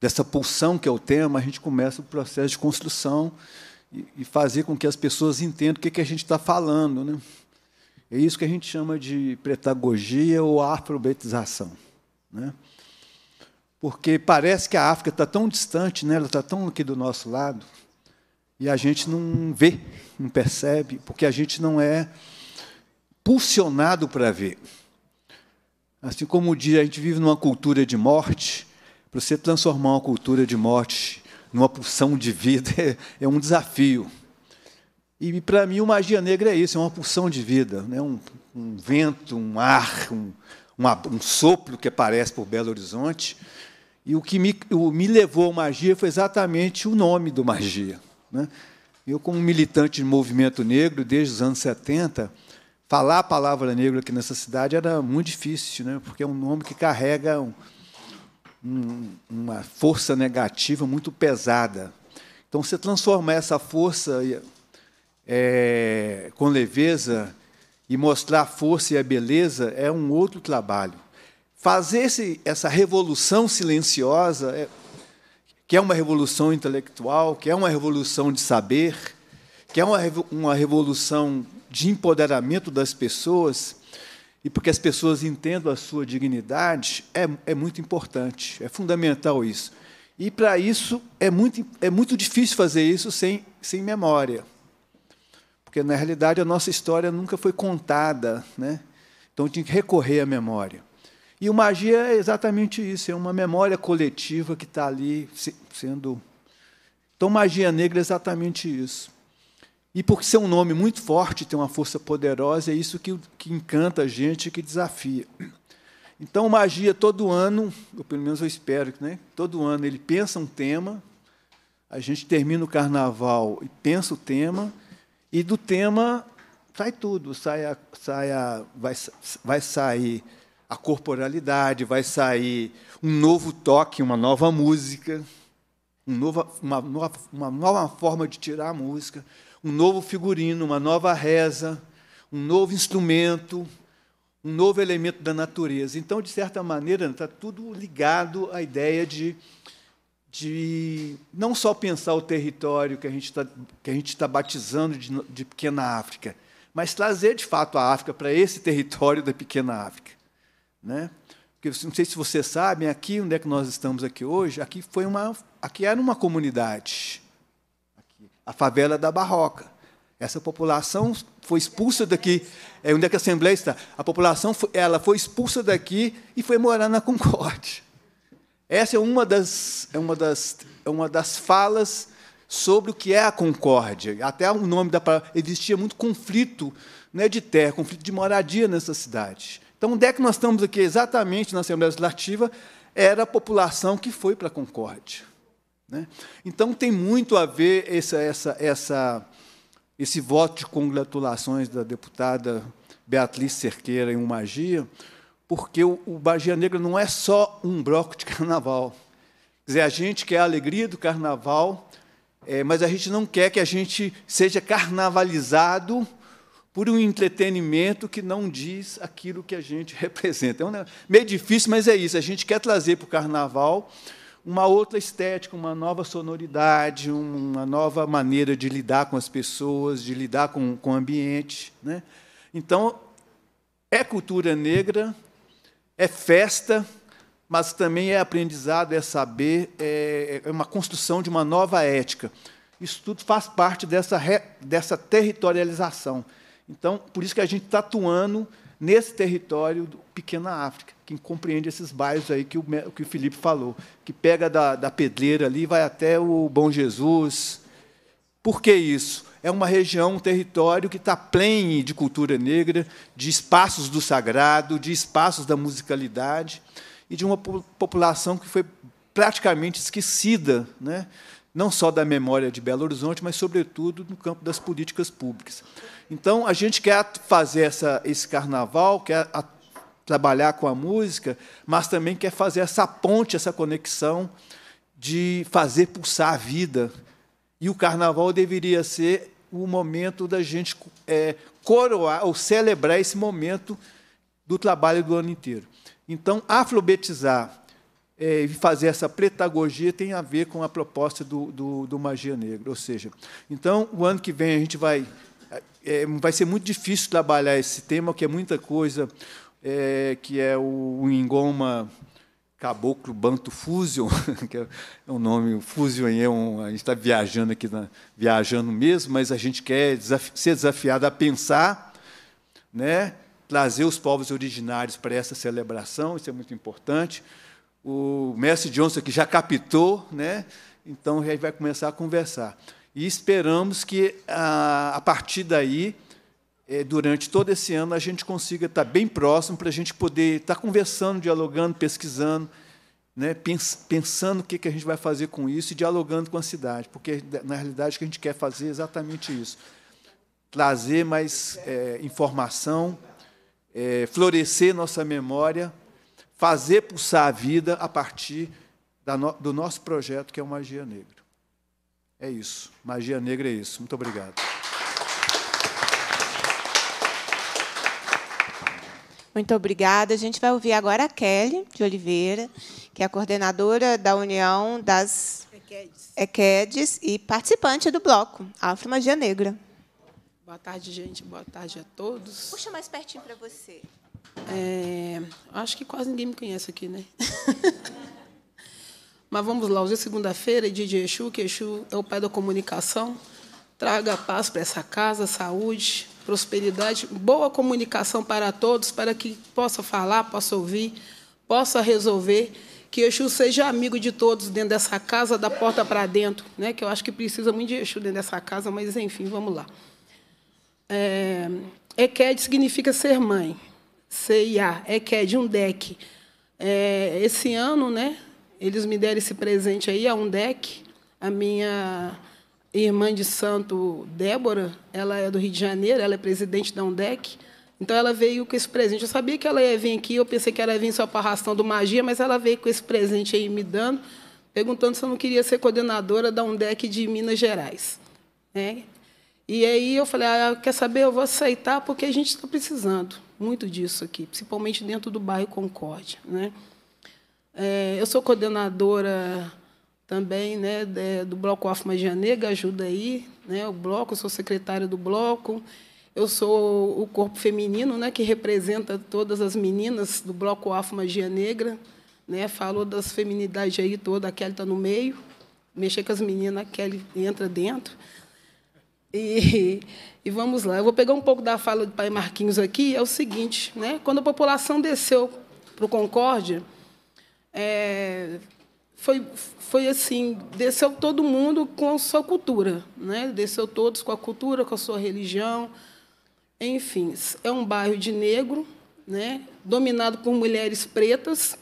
dessa pulsão que é o tema, a gente começa o processo de construção e, e fazer com que as pessoas entendam o que, é que a gente está falando. Né? É isso que a gente chama de pedagogia ou afrobetização. Né? Porque parece que a África está tão distante, né? ela está tão aqui do nosso lado, e a gente não vê, não percebe, porque a gente não é pulsionado para ver. Assim como o dia a gente vive numa cultura de morte, para você transformar uma cultura de morte numa pulsão de vida é, é um desafio. E para mim, o magia negra é isso, é uma pulsão de vida, né? um, um vento, um ar, um, uma, um sopro que aparece por Belo Horizonte. E o que me, o, me levou à magia foi exatamente o nome do magia. Né? Eu, como militante de movimento negro desde os anos 70, falar a palavra negro aqui nessa cidade era muito difícil, né? porque é um nome que carrega um, um, uma força negativa muito pesada. Então, você transformar essa força é, com leveza e mostrar a força e a beleza é um outro trabalho. Fazer esse, essa revolução silenciosa é que é uma revolução intelectual, que é uma revolução de saber, que é uma revolução de empoderamento das pessoas, e porque as pessoas entendam a sua dignidade, é, é muito importante, é fundamental isso. E, para isso, é muito, é muito difícil fazer isso sem, sem memória, porque, na realidade, a nossa história nunca foi contada, né? então, tem que recorrer à memória. E o magia é exatamente isso, é uma memória coletiva que está ali se, sendo. Então, magia negra é exatamente isso. E porque ser um nome muito forte, tem uma força poderosa, é isso que, que encanta a gente, que desafia. Então, magia todo ano, ou pelo menos eu espero que, né? Todo ano ele pensa um tema, a gente termina o carnaval e pensa o tema, e do tema sai tudo, sai a, sai a, vai, vai sair a corporalidade, vai sair um novo toque, uma nova música, um uma, nova, uma nova forma de tirar a música, um novo figurino, uma nova reza, um novo instrumento, um novo elemento da natureza. Então, de certa maneira, está tudo ligado à ideia de, de não só pensar o território que a gente está, que a gente está batizando de, de pequena África, mas trazer de fato a África para esse território da pequena África. Né? Porque não sei se vocês sabem, é aqui onde é que nós estamos aqui hoje, aqui foi uma, aqui era uma comunidade, aqui, a favela da Barroca. Essa população foi expulsa daqui. É onde é que a Assembleia está? A população foi, ela foi expulsa daqui e foi morar na Concórdia. Essa é uma das, é uma das, é uma das falas sobre o que é a concórdia. Até o nome da palavra. Existia muito conflito né, de terra, conflito de moradia nessa cidade. Então, onde é que nós estamos aqui exatamente na Assembleia Legislativa? Era a população que foi para a Concórdia. Né? Então, tem muito a ver essa, essa, essa, esse voto de congratulações da deputada Beatriz Cerqueira em uma magia, porque o, o Bagia Negra não é só um bloco de carnaval. Quer dizer, a gente quer a alegria do carnaval, é, mas a gente não quer que a gente seja carnavalizado por um entretenimento que não diz aquilo que a gente representa. É um meio difícil, mas é isso. A gente quer trazer para o carnaval uma outra estética, uma nova sonoridade, uma nova maneira de lidar com as pessoas, de lidar com, com o ambiente. Né? Então, é cultura negra, é festa, mas também é aprendizado, é saber, é, é uma construção de uma nova ética. Isso tudo faz parte dessa, re, dessa territorialização. Então, por isso que a gente está atuando nesse território do Pequena África, que compreende esses bairros aí que o, que o Felipe falou, que pega da, da Pedreira ali vai até o Bom Jesus. Por que isso? É uma região, um território que está pleno de cultura negra, de espaços do sagrado, de espaços da musicalidade e de uma população que foi praticamente esquecida, né? não só da memória de Belo Horizonte, mas, sobretudo, no campo das políticas públicas. Então, a gente quer fazer essa, esse carnaval, quer a, trabalhar com a música, mas também quer fazer essa ponte, essa conexão de fazer pulsar a vida. E o carnaval deveria ser o momento da gente é, coroar ou celebrar esse momento do trabalho do ano inteiro. Então, alfabetizar é, e é, fazer essa pedagogia tem a ver com a proposta do, do, do, Magia Negra. Ou seja, então, o ano que vem a gente vai. É, é vai ser muito difícil trabalhar esse tema, que é muita coisa, é, que é o, o engoma Caboclo Banto Fusion, que é o é nome, o Fusion é um, a gente está viajando aqui, na, viajando mesmo, mas a gente quer desafi ser desafiado a pensar, né, trazer os povos originários para essa celebração, isso é muito importante o Mestre Johnson que já captou, né? Então a gente vai começar a conversar. E esperamos que a, partir daí, eh, durante todo esse ano, a gente consiga estar bem próximo para a gente poder estar conversando, dialogando, pesquisando, né? pensando o que, que a gente vai fazer com isso e dialogando com a cidade, porque na realidade o que a gente quer fazer é exatamente isso: trazer mais é, informação, é, florescer nossa memória fazer pulsar a vida a partir do nosso projeto, que é o Magia Negra. É isso. Magia Negra é isso. Muito obrigado. Muito obrigada. A gente vai ouvir agora a Kelly de Oliveira, que é a coordenadora da União das EQEDs, EQEDs e participante do bloco Afro Magia Negra. Boa tarde, gente. Boa tarde a todos. Puxa mais pertinho para você. É, acho que quase ninguém me conhece aqui, né? Mas vamos lá, hoje é segunda-feira, é dia de Exu, que Exu é o pai da comunicação. Traga paz para essa casa, saúde, prosperidade, boa comunicação para todos, para que possa falar, possa ouvir, possa resolver. Que Exu seja amigo de todos dentro dessa casa, da porta para dentro, né? que eu acho que precisa muito de Exu dentro dessa casa, mas enfim, vamos lá. É, Eked significa ser mãe. CIA, é, é de um deck. É, esse ano, né, eles me deram esse presente aí, a é um deck. A minha irmã de santo, Débora, ela é do Rio de Janeiro, ela é presidente da UNDEC. Então, ela veio com esse presente. Eu sabia que ela ia vir aqui, eu pensei que ela ia vir só para a ração do Magia, mas ela veio com esse presente aí me dando, perguntando se eu não queria ser coordenadora da UNDEC de Minas Gerais. Né? E aí eu falei, ah, quer saber, eu vou aceitar porque a gente está precisando muito disso aqui, principalmente dentro do bairro Concórdia. Né? É, eu sou coordenadora também né, do Bloco Afro Magia Negra, ajuda aí, né, o bloco, eu sou secretária do bloco, eu sou o corpo feminino, né, que representa todas as meninas do Bloco Afro Magia Negra, né, falou das feminidades aí toda, a Kelly está no meio, mexer com as meninas, a Kelly entra dentro. E, e, vamos lá, eu vou pegar um pouco da fala do pai Marquinhos aqui, é o seguinte, né? quando a população desceu para o Concórdia, é, foi, foi assim, desceu todo mundo com a sua cultura, né? desceu todos com a cultura, com a sua religião, enfim, é um bairro de negro, né? dominado por mulheres pretas,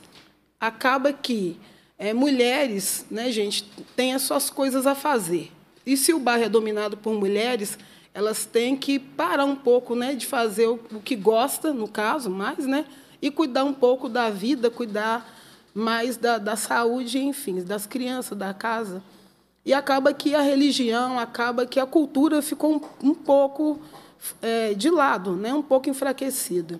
acaba que é, mulheres, né, gente, têm as suas coisas a fazer, e se o bairro é dominado por mulheres, elas têm que parar um pouco né, de fazer o, que gosta, no caso, mais, né, e cuidar um pouco da vida, cuidar mais da, da saúde, enfim, das crianças, da casa. E acaba que a religião, acaba que a cultura ficou um, um pouco é, de lado, né, um pouco enfraquecida.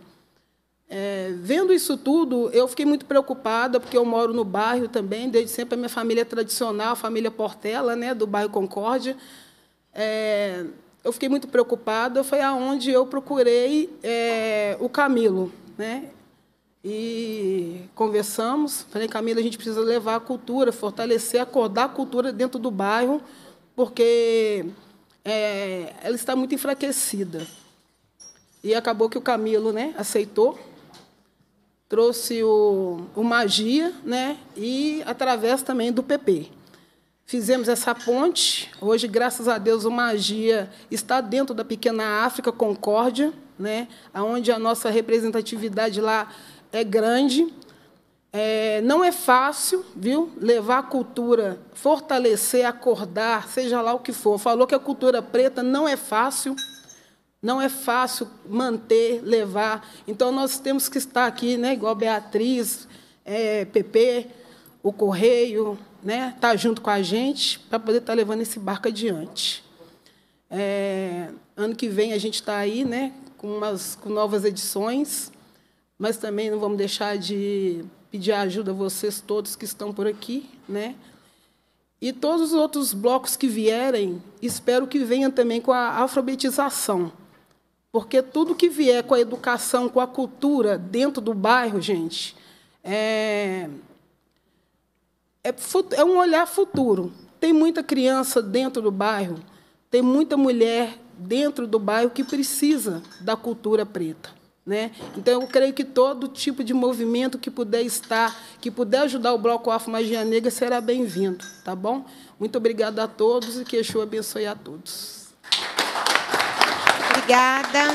É, vendo isso tudo, eu fiquei muito preocupada, porque eu moro no bairro também, desde sempre a minha família é tradicional, a família Portela, né, do bairro Concórdia. É, eu fiquei muito preocupada, foi aonde eu procurei é, o Camilo. Né? E conversamos, falei, Camilo, a gente precisa levar a cultura, fortalecer, acordar a cultura dentro do bairro, porque é, ela está muito enfraquecida. E acabou que o Camilo né, aceitou trouxe o, o Magia, né? E através também do PP. Fizemos essa ponte. Hoje, graças a Deus, o Magia está dentro da pequena África Concórdia, né? Onde a nossa representatividade lá é grande. É, não é fácil, viu? Levar a cultura, fortalecer, acordar, seja lá o que for. Falou que a cultura preta não é fácil. Não é fácil manter, levar. Então, nós temos que estar aqui, né, igual Beatriz, é, PP, o Correio, né, tá junto com a gente para poder estar tá levando esse barco adiante. É, ano que vem a gente está aí, né, com, umas, com novas edições, mas também não vamos deixar de pedir ajuda a vocês todos que estão por aqui, né? E todos os outros blocos que vierem, espero que venham também com a alfabetização. Porque tudo que vier com a educação, com a cultura dentro do bairro, gente, é, é, é um olhar futuro. Tem muita criança dentro do bairro, tem muita mulher dentro do bairro que precisa da cultura preta. Né? Então, eu creio que todo tipo de movimento que puder estar, que puder ajudar o Bloco Afro Magia Negra, será bem-vindo. Tá bom? Muito obrigada a todos e que Exu abençoe a todos. Obrigada,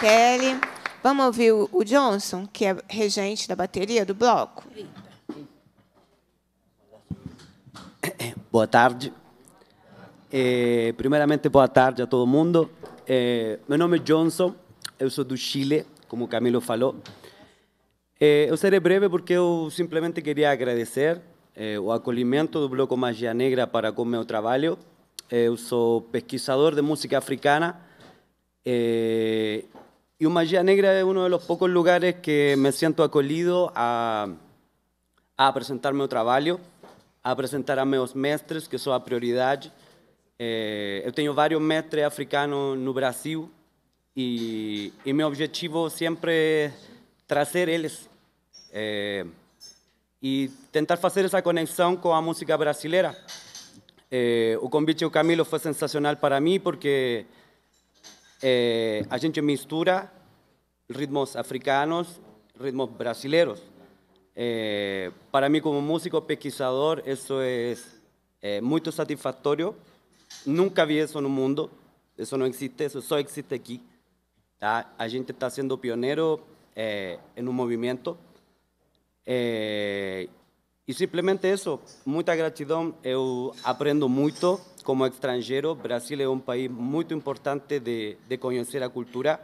Kelly. Vamos ouvir o Johnson, que é regente da bateria do bloco. Boa tarde. É, primeiramente, boa tarde a todo mundo. É, meu nome é Johnson, eu sou do Chile, como o Camilo falou. É, eu serei breve porque eu simplesmente queria agradecer o acolhimento do Bloco Magia Negra para com meu trabalho. Eu sou pesquisador de música africana Eh, y y Magia Negra es uno de los pocos lugares que me siento acolhido a, a mi trabajo, a presentar a mis mestres, que son a prioridad. Eh, tengo varios mestres africanos en Brasil y mi objetivo siempre es trazer eh, Y eh, hacer esa conexión con la música brasileira. Eh, o convite de Camilo fue sensacional para mí porque eh, a gente mistura ritmos africanos, ritmos brasileños. Eh, para mí como músico pesquisador eso es eh, muy satisfactorio. Nunca vi eso en el mundo, eso no existe, eso solo existe aquí. A gente está siendo pionero eh, en un movimiento E simplesmente isso, muita gratidão. Eu aprendo muito como estrangeiro. Brasil é um país muito importante de, de conhecer a cultura.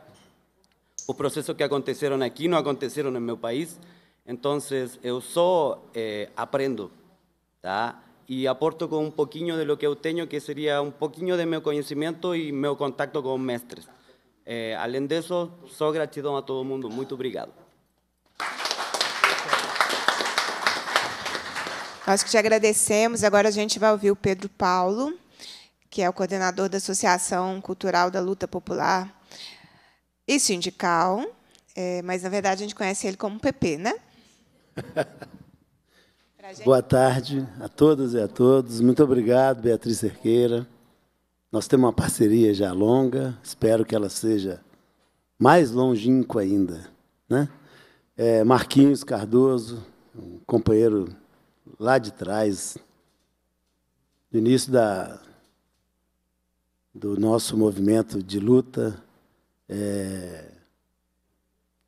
Os processos que aconteceram aqui não aconteceram no meu país. Então, eu só eh, aprendo, tá? E aporto com um pouquinho de lo que eu tenho, que seria um pouquinho de meu conhecimento e meu contato com mestres. Eh, além disso, só gratidão a todo mundo. Muito obrigado. Nós que te agradecemos. Agora a gente vai ouvir o Pedro Paulo, que é o coordenador da Associação Cultural da Luta Popular e Sindical. É, mas, na verdade, a gente conhece ele como PP, né? Boa tarde a todas e a todos. Muito obrigado, Beatriz Cerqueira. Nós temos uma parceria já longa, espero que ela seja mais longínqua ainda. Né? É, Marquinhos Cardoso, um companheiro lá de trás, no início da, do nosso movimento de luta é,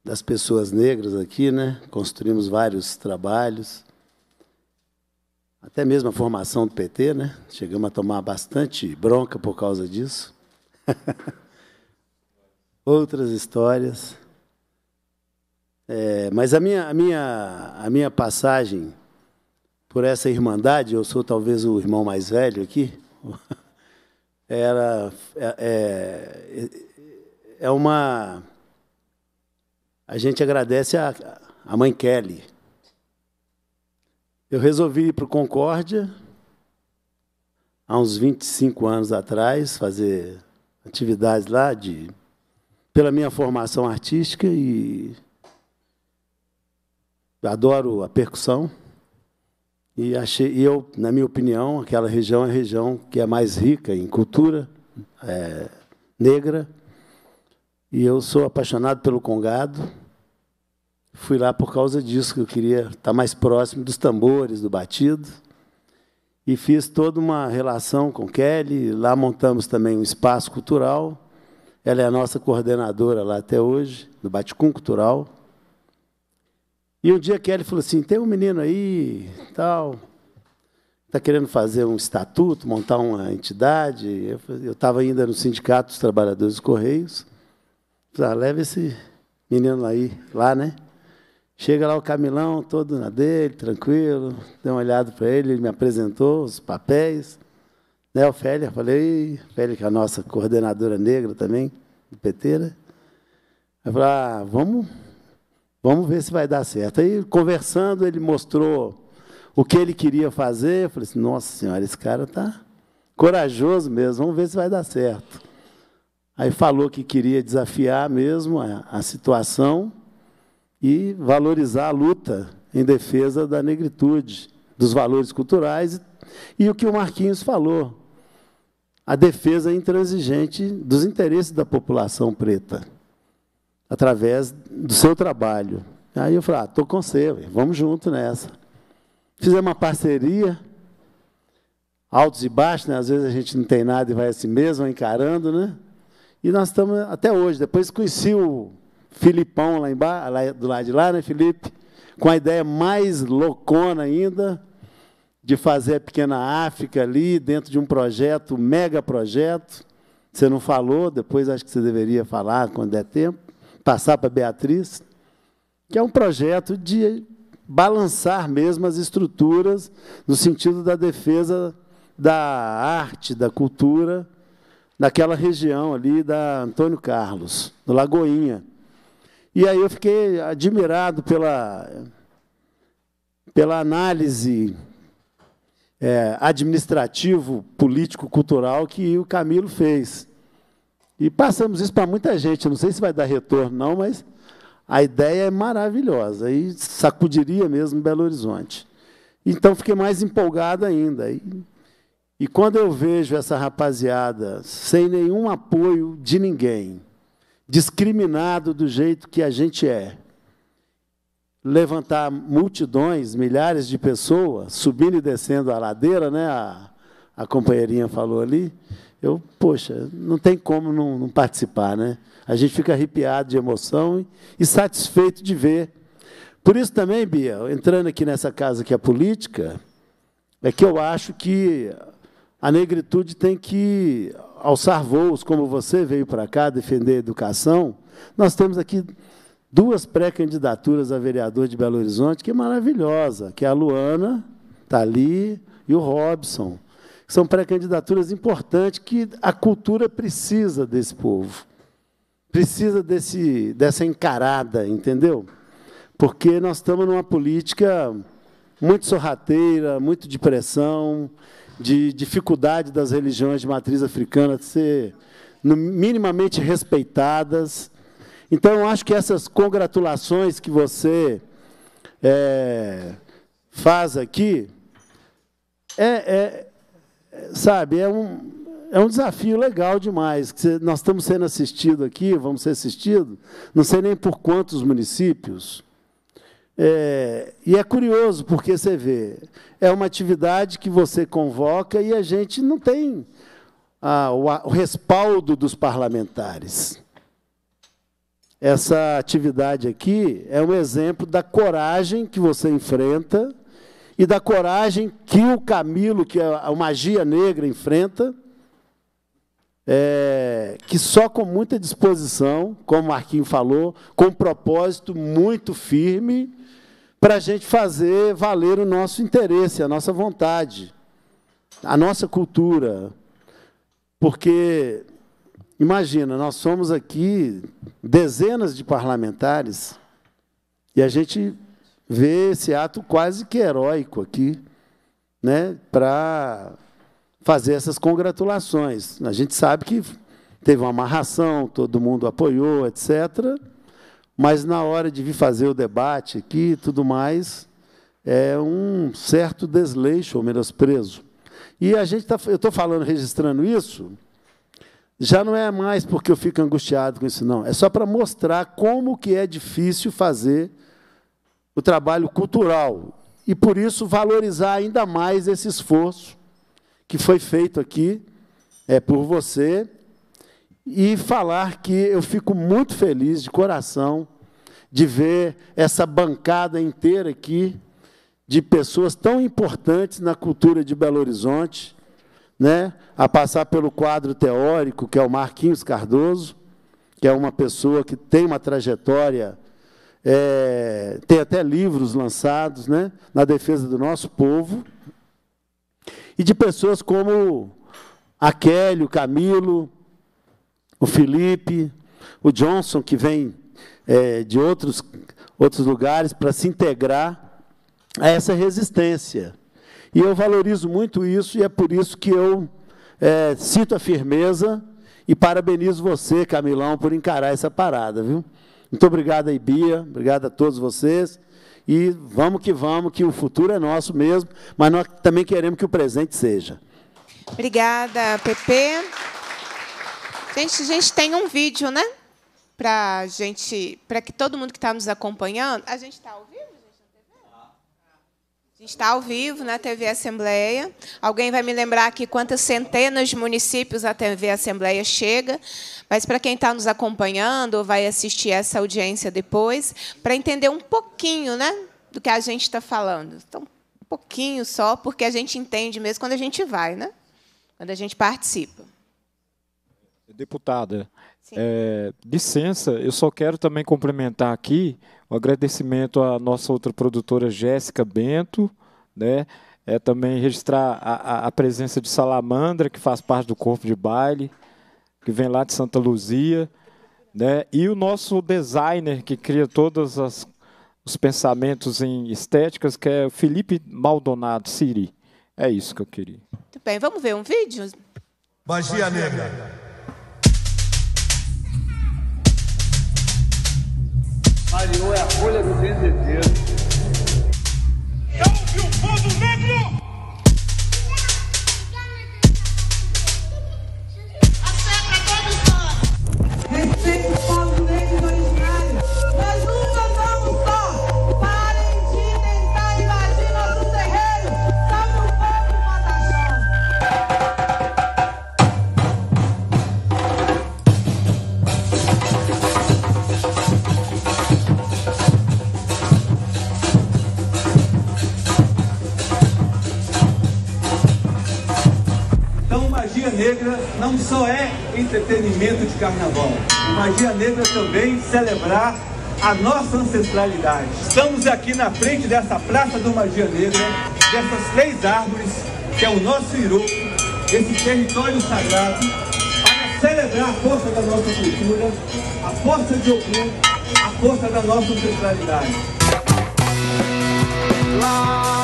das pessoas negras aqui, né? Construímos vários trabalhos, até mesmo a formação do PT, né? Chegamos a tomar bastante bronca por causa disso. Outras histórias. É, mas a minha, a, minha, a minha passagem por essa irmandade, eu sou talvez o irmão mais velho aqui, era, é, é, é, uma. A gente agradece a, a mãe Kelly. Eu resolvi ir para o Concórdia, há uns 25 anos atrás, fazer atividades lá de pela minha formação artística e adoro a percussão. E achei, eu, na minha opinião, aquela região é a região que é mais rica em cultura é, negra. E eu sou apaixonado pelo Congado. Fui lá por causa disso, que eu queria estar mais próximo dos tambores, do batido. E fiz toda uma relação com Kelly. Lá montamos também um espaço cultural. Ela é a nossa coordenadora lá até hoje, do Baticum Cultural. E um dia que ele falou assim: tem um menino aí, tal, está querendo fazer um estatuto, montar uma entidade. Eu estava ainda no Sindicato dos Trabalhadores dos Correios. Falei, ah, leva esse menino aí, lá, né? Chega lá o Camilão, todo na dele, tranquilo, deu uma olhada para ele, ele me apresentou os papéis. Né, Ofélia, falei, Ofélia, que é a nossa coordenadora negra também, do PT, né? Eu falei, ah, vamos Vamos ver se vai dar certo. Aí, conversando, ele mostrou o que ele queria fazer. Eu falei assim, nossa senhora, esse cara está corajoso mesmo, vamos ver se vai dar certo. Aí falou que queria desafiar mesmo a, a situação e valorizar a luta em defesa da negritude, dos valores culturais e, e o que o Marquinhos falou, a defesa intransigente dos interesses da população preta através do seu trabalho. Aí eu falei, estou ah, com você, vamos junto nessa. Fizemos uma parceria, altos e baixos, né? às vezes a gente não tem nada e vai assim mesmo, encarando, né? E nós estamos até hoje. Depois conheci o Filipão lá, embaixo, lá do lado de lá, né, Felipe? Com a ideia mais loucona ainda, de fazer a pequena África ali, dentro de um projeto, um mega projeto. Você não falou, depois acho que você deveria falar quando der tempo passar para a Beatriz, que é um projeto de balançar mesmo as estruturas no sentido da defesa da arte, da cultura, daquela região ali da Antônio Carlos, do Lagoinha. E aí eu fiquei admirado pela, pela análise é, administrativo, político, cultural que o Camilo fez. E passamos isso para muita gente, não sei se vai dar retorno não, mas a ideia é maravilhosa e sacudiria mesmo Belo Horizonte. Então fiquei mais empolgado ainda. E, e quando eu vejo essa rapaziada sem nenhum apoio de ninguém, discriminado do jeito que a gente é, levantar multidões, milhares de pessoas, subindo e descendo a ladeira, né? A, a companheirinha falou ali eu, poxa, não tem como não, não participar, né? A gente fica arrepiado de emoção e, e satisfeito de ver. Por isso também, Bia, entrando aqui nessa casa que é a política, é que eu acho que a negritude tem que alçar voos, como você veio para cá defender a educação. Nós temos aqui duas pré-candidaturas a vereador de Belo Horizonte, que é maravilhosa, que é a Luana, está ali, e o Robson. São pré-candidaturas importantes que a cultura precisa desse povo. Precisa desse, dessa encarada, entendeu? Porque nós estamos numa política muito sorrateira, muito de pressão, de dificuldade das religiões de matriz africana de ser minimamente respeitadas. Então, acho que essas congratulações que você é, faz aqui é, é, sabe, é um, é um desafio legal demais. Que nós estamos sendo assistidos aqui, vamos ser assistidos, não sei nem por quantos municípios. É, e é curioso, porque você vê, é uma atividade que você convoca e a gente não tem a, o, a, o respaldo dos parlamentares. Essa atividade aqui é um exemplo da coragem que você enfrenta e da coragem que o Camilo, que a, magia negra enfrenta, é, que só com muita disposição, como o Marquinho falou, com um propósito muito firme, para a gente fazer valer o nosso interesse, a nossa vontade, a nossa cultura. Porque, imagina, nós somos aqui dezenas de parlamentares e a gente ver esse ato quase que heróico aqui, né, para fazer essas congratulações. A gente sabe que teve uma amarração, todo mundo apoiou, etc. Mas na hora de vir fazer o debate aqui e tudo mais, é um certo desleixo ou menosprezo. E a gente tá, eu estou falando, registrando isso, já não é mais porque eu fico angustiado com isso, não. É só para mostrar como que é difícil fazer o trabalho cultural e, por isso, valorizar ainda mais esse esforço que foi feito aqui é, por você e falar que eu fico muito feliz de coração de ver essa bancada inteira aqui de pessoas tão importantes na cultura de Belo Horizonte, né? a passar pelo quadro teórico, que é o Marquinhos Cardoso, que é uma pessoa que tem uma trajetória é, tem até livros lançados né, na defesa do nosso povo. E de pessoas como a Kelly, o Camilo, o Felipe, o Johnson, que vem é, de outros, outros lugares para se integrar a essa resistência. E eu valorizo muito isso e é por isso que eu é, cito a firmeza e parabenizo você, Camilão, por encarar essa parada, viu? Muito obrigado aí, Bia. Obrigado a todos vocês. E vamos que vamos, que o futuro é nosso mesmo, mas nós também queremos que o presente seja. Obrigada, Pepe. Gente, a gente tem um vídeo, né? Para gente, para que todo mundo que está nos acompanhando, a gente está ouvindo. Está ao vivo na TV Assembleia. Alguém vai me lembrar aqui quantas centenas de municípios a TV Assembleia chega, mas para quem está nos acompanhando, ou vai assistir essa audiência depois, para entender um pouquinho né, do que a gente está falando. Então, um pouquinho só, porque a gente entende mesmo quando a gente vai, né? quando a gente participa. Deputada, é, licença, eu só quero também complementar aqui um agradecimento à nossa outra produtora, Jéssica Bento, né? É também registrar a, a, presença de Salamandra, que faz parte do corpo de baile, que vem lá de Santa Luzia, né? E o nosso designer que cria todos as, os pensamentos em estéticas, que é o Felipe Maldonado Siri. É isso que eu queria. Muito bem, vamos ver um vídeo? Magia Negra. Mariou é a folha do benzedeiro. Não viu o povo negro? A seca toda história. Magia Negra não só é entretenimento de carnaval, Magia Negra também celebrar a nossa ancestralidade. Estamos aqui na frente dessa Praça do Magia Negra, dessas três árvores, que é o nosso Iru, esse território sagrado, para celebrar a força da nossa cultura, a força de Oku, a força da nossa ancestralidade. Lá.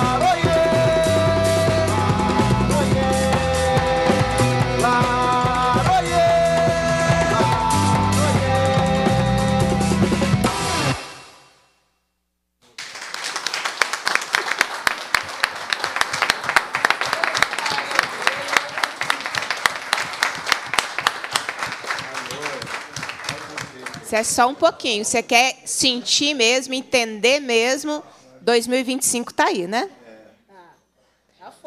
é só um pouquinho. Você quer sentir mesmo, entender mesmo, 2025 está aí, né?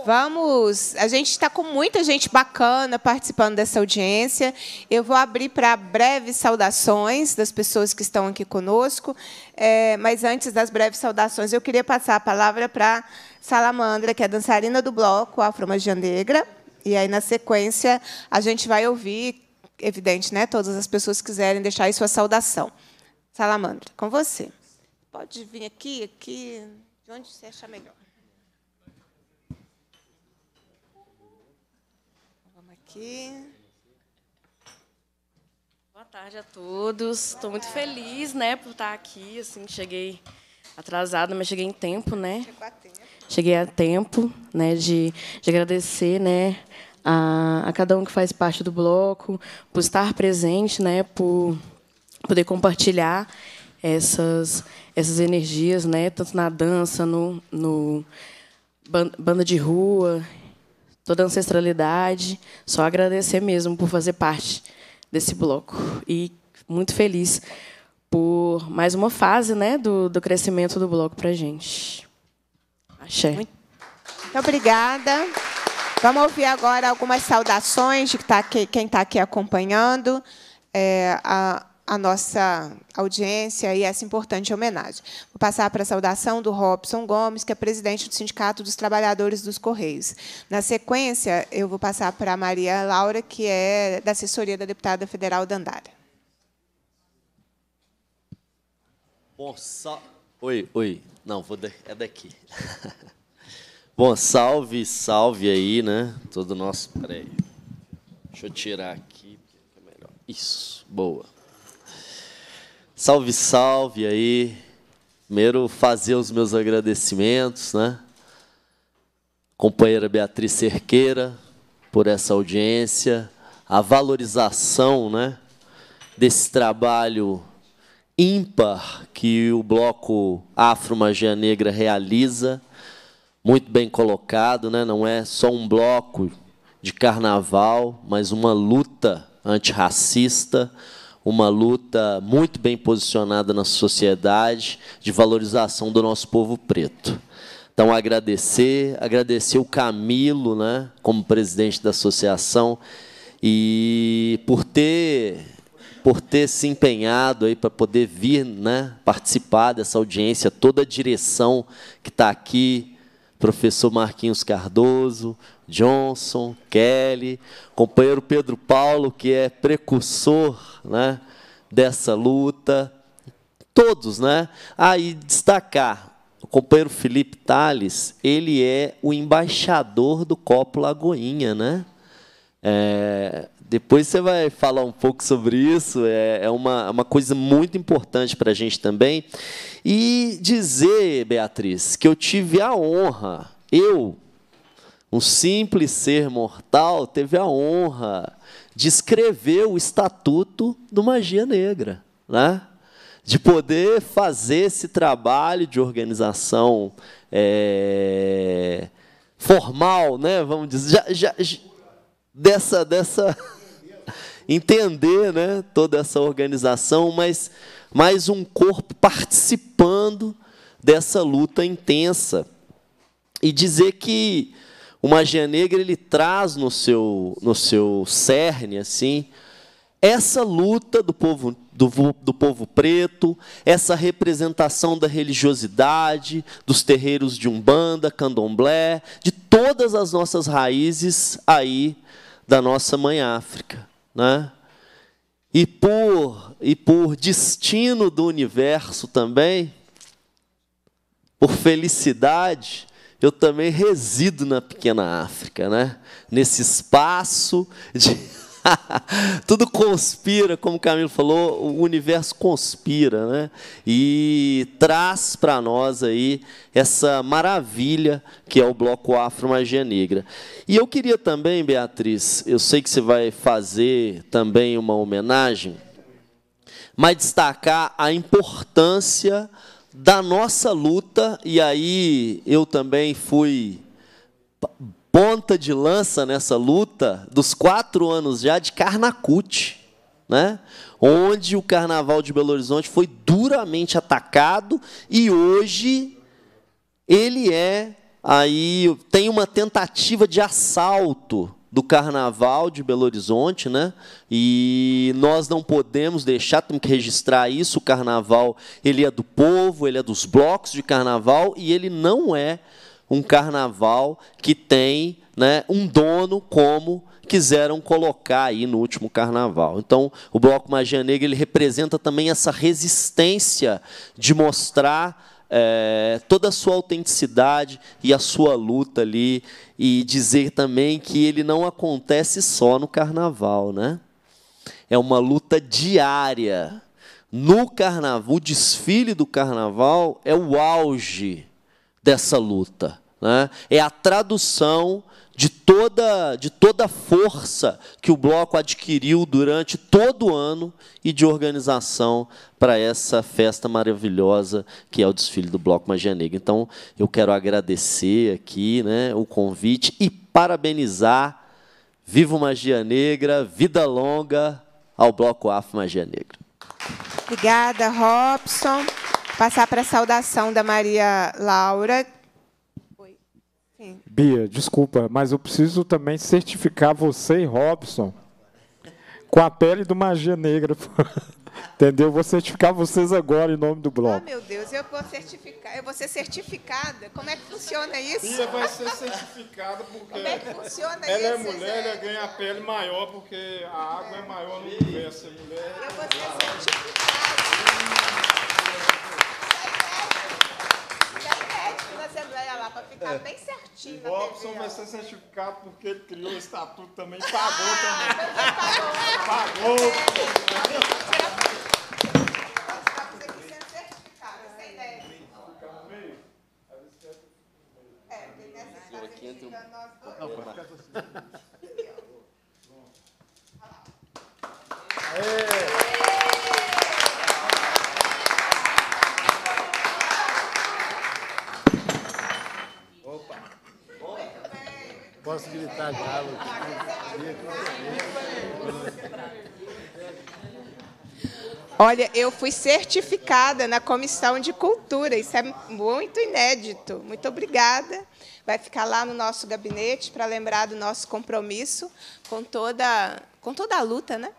Vamos, a gente está com muita gente bacana participando dessa audiência. Eu vou abrir para breves saudações das pessoas que estão aqui conosco. É, mas antes das breves saudações, eu queria passar a palavra para Salamandra, que é dançarina do bloco Afro Magia Negra. E aí, na sequência, a gente vai ouvir evidente, né? Todas as pessoas quiserem deixar aí sua saudação. Salamandra, com você. Pode vir aqui, aqui, de onde você achar melhor. Vamos aqui. Boa tarde a todos. Estou muito feliz, né, por estar aqui. Assim, cheguei atrasada, mas cheguei em tempo, né? Cheguei a tempo, né, de, de agradecer, né, a, a cada um que faz parte do bloco, por estar presente, né, por poder compartilhar essas, essas energias, né, tanto na dança, no, no banda de rua, toda a ancestralidade. Só agradecer mesmo por fazer parte desse bloco. E muito feliz por mais uma fase né, do, do crescimento do bloco para a gente. Axé. Muito obrigada. Vamos ouvir agora algumas saudações de tá quem está aqui acompanhando é, a, a, nossa audiência e essa importante homenagem. Vou passar para a saudação do Robson Gomes, que é presidente do Sindicato dos Trabalhadores dos Correios. Na sequência, eu vou passar para a Maria Laura, que é da assessoria da deputada federal Dandara. Bom, sa... Oi, oi. Não, vou de... é daqui. Bom, salve, salve aí, né? Todo nosso. Peraí. Deixa eu tirar aqui, é melhor. Isso, boa. Salve, salve aí. Primeiro, fazer os meus agradecimentos, né? Companheira Beatriz Cerqueira, por essa audiência, a valorização, né? Desse trabalho ímpar que o Bloco Afro Magia Negra realiza muito bem colocado, né? não é só um bloco de carnaval, mas uma luta antirracista, uma luta muito bem posicionada na sociedade de valorização do nosso povo preto. Então, agradecer, agradecer o Camilo, né, como presidente da associação, e por ter por ter se empenhado aí para poder vir, né, participar dessa audiência, toda a direção que está aqui, professor Marquinhos Cardoso, Johnson, Kelly, companheiro Pedro Paulo, que é precursor né, dessa luta, todos, né? Aí ah, destacar, o companheiro Felipe Tales, ele é o embaixador do Copo Lagoinha, né? É, depois você vai falar um pouco sobre isso, é, é uma, é uma coisa muito importante para a gente também. E dizer, Beatriz, que eu tive a honra, eu, um simples ser mortal, teve a honra de escrever o Estatuto do Magia Negra, né? de poder fazer esse trabalho de organização é, formal, né? vamos dizer, já, já, dessa, dessa entender né, toda essa organização, mas mais um corpo participando dessa luta intensa. E dizer que o Magia Negra ele traz no seu, no seu cerne assim essa luta do povo, do, do povo preto, essa representação da religiosidade, dos terreiros de Umbanda, Candomblé, de todas as nossas raízes aí da nossa mãe África né? E por e por destino do universo também, por felicidade, eu também resido na pequena África, né? Nesse espaço de Tudo conspira, como o Camilo falou, o universo conspira, né? E traz para nós aí essa maravilha que é o bloco Afro Magia Negra. E eu queria também, Beatriz, eu sei que você vai fazer também uma homenagem, mas destacar a importância da nossa luta, e aí eu também fui ponta de lança nessa luta dos quatro anos já de Carnacute, né? onde o Carnaval de Belo Horizonte foi duramente atacado e hoje ele é aí tem uma tentativa de assalto do Carnaval de Belo Horizonte, né? E nós não podemos deixar, temos que registrar isso. O Carnaval ele é do povo, ele é dos blocos de Carnaval e ele não é um carnaval que tem né, um dono como quiseram colocar aí no último carnaval. Então, o Bloco Magia Negra ele representa também essa resistência de mostrar é, toda a sua autenticidade e a sua luta ali e dizer também que ele não acontece só no carnaval, né? É uma luta diária. No carnaval, o desfile do carnaval é o auge dessa luta. Né? É a tradução de toda, de toda a força que o bloco adquiriu durante todo o ano e de organização para essa festa maravilhosa que é o desfile do Bloco Magia Negra. Então, eu quero agradecer aqui né, o convite e parabenizar. Viva Magia Negra, vida longa ao Bloco Afro Magia Negra. Obrigada, Robson. Passar para a saudação da Maria Laura. Oi. Sim. Bia, desculpa, mas eu preciso também certificar você e Robson com a pele do Magia Negra. Entendeu? Vou certificar vocês agora em nome do bloco. Ah, oh, meu Deus, eu vou certificar, eu vou ser certificada. Como é que funciona isso? Bia vai ser certificada porque. Como é que funciona ela é isso? Ela é mulher, ela ganha a pele maior, porque a água é, é maior no universo. É mulher... Eu vou ser certificada. lá para ficar é. bem certinho. O Robson vai ser certificado porque ele criou o estatuto também, pagou ah, também. É, pagou. Pagou. É, posso gritar galo. Olha, eu fui certificada na Comissão de Cultura, isso é muito inédito. Muito obrigada. Vai ficar lá no nosso gabinete para lembrar do nosso compromisso com toda, com toda a luta, né?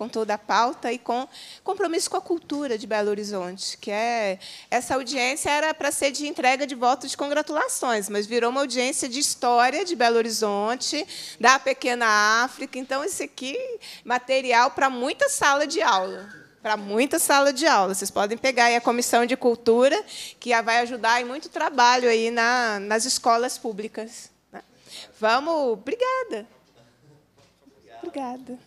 com toda a pauta e com compromisso com a cultura de Belo Horizonte, que é essa audiência era para ser de entrega de votos de congratulações, mas virou uma audiência de história de Belo Horizonte, da pequena África. Então esse aqui material para muita sala de aula para muita sala de aula. Vocês podem pegar aí a comissão de cultura, que vai ajudar em muito trabalho aí na, nas escolas públicas. Né? Vamos, obrigada. Obrigada.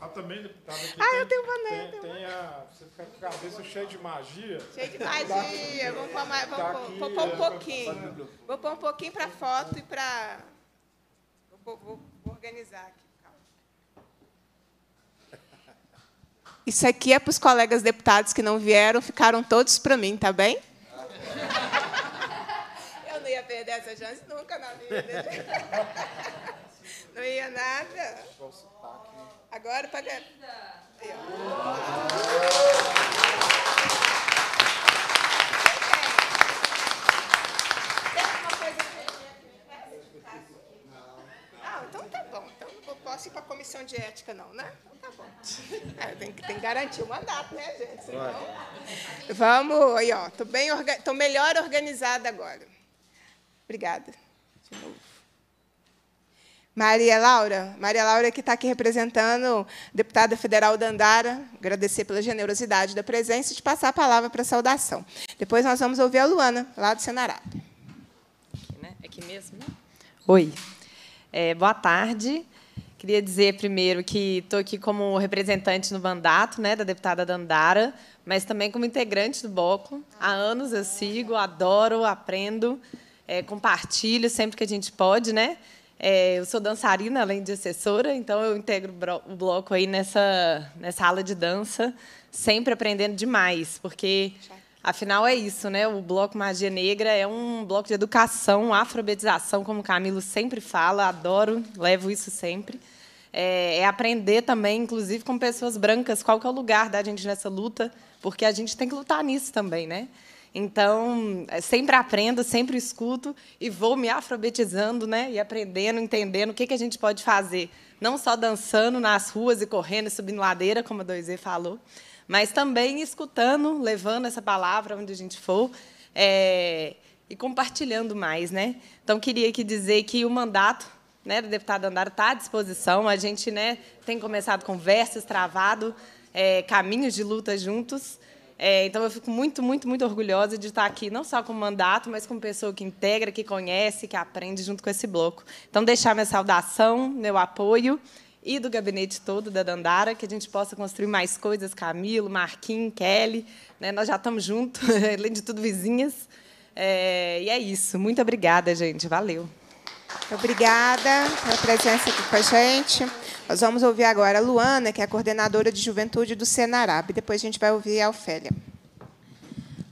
Ah, também, deputada. Né? Tá, né? Ah, tem, eu tenho boné. Tem, tem a, você fica com a cabeça cheia de magia. Cheia de magia. Vamos pôr, mais, vamos tá pôr, é, vou pôr um pouquinho. Vou pôr um pouquinho para foto e para... Vou, vou, vou, organizar aqui. Isso aqui é para os colegas deputados que não vieram, ficaram todos para mim, tá bem? Eu não ia perder essa chance nunca na vida. Não ia nada. Agora para. Ah, então tá então posso ir para a comissão de ética, não, né? Então, tá bom. É, tem, tem que garantir o mandato, né, gente? Senão... Vamos, aí, ó. Estou orga... melhor organizada agora. Obrigada. De novo. Maria Laura, Maria Laura que está aqui representando deputada federal Dandara, agradecer pela generosidade da presença e de passar a palavra para a saudação. Depois nós vamos ouvir a Luana, lá do Senará. Aqui, né? aqui mesmo? Né? Oi. É, boa tarde. Queria dizer primeiro que estou aqui como representante no mandato né, da deputada Dandara, mas também como integrante do bloco. Há anos eu sigo, adoro, aprendo, é, compartilho sempre que a gente pode, né? É, eu sou dançarina, além de assessora, então eu integro o bloco aí nessa, nessa aula de dança, sempre aprendendo demais, porque afinal é isso, né? O bloco Magia Negra é um bloco de educação, afrobetização, como o Camilo sempre fala, adoro, levo isso sempre. É, é aprender também, inclusive com pessoas brancas, qual que é o lugar da gente nessa luta, porque a gente tem que lutar nisso também, né? Então, é, sempre aprendo, sempre escuto e vou me alfabetizando, né? E aprendendo, entendendo o que, que a gente pode fazer. Não só dançando nas ruas e correndo e subindo ladeira, como a 2 falou, mas também escutando, levando essa palavra onde a gente for. É, e compartilhando mais, né? Então queria aqui dizer que o mandato né, do deputado Andara está à disposição. A gente né, tem começado conversas, travado é, caminhos de luta juntos. É, então, eu fico muito, muito, muito orgulhosa de estar aqui, não só com mandato, mas com pessoa que integra, que conhece, que aprende junto com esse bloco. Então, deixar minha saudação, meu apoio e do gabinete todo da Dandara, que a gente possa construir mais coisas, Camilo, Marquinhos, Kelly. Né? Nós já estamos juntos, além de tudo, vizinhas. É, e é isso. Muito obrigada, gente. Valeu. Obrigada pela presença aqui com a gente. Nós vamos ouvir agora a Luana, que é a coordenadora de juventude do Senarab. Depois a gente vai ouvir a Ofélia.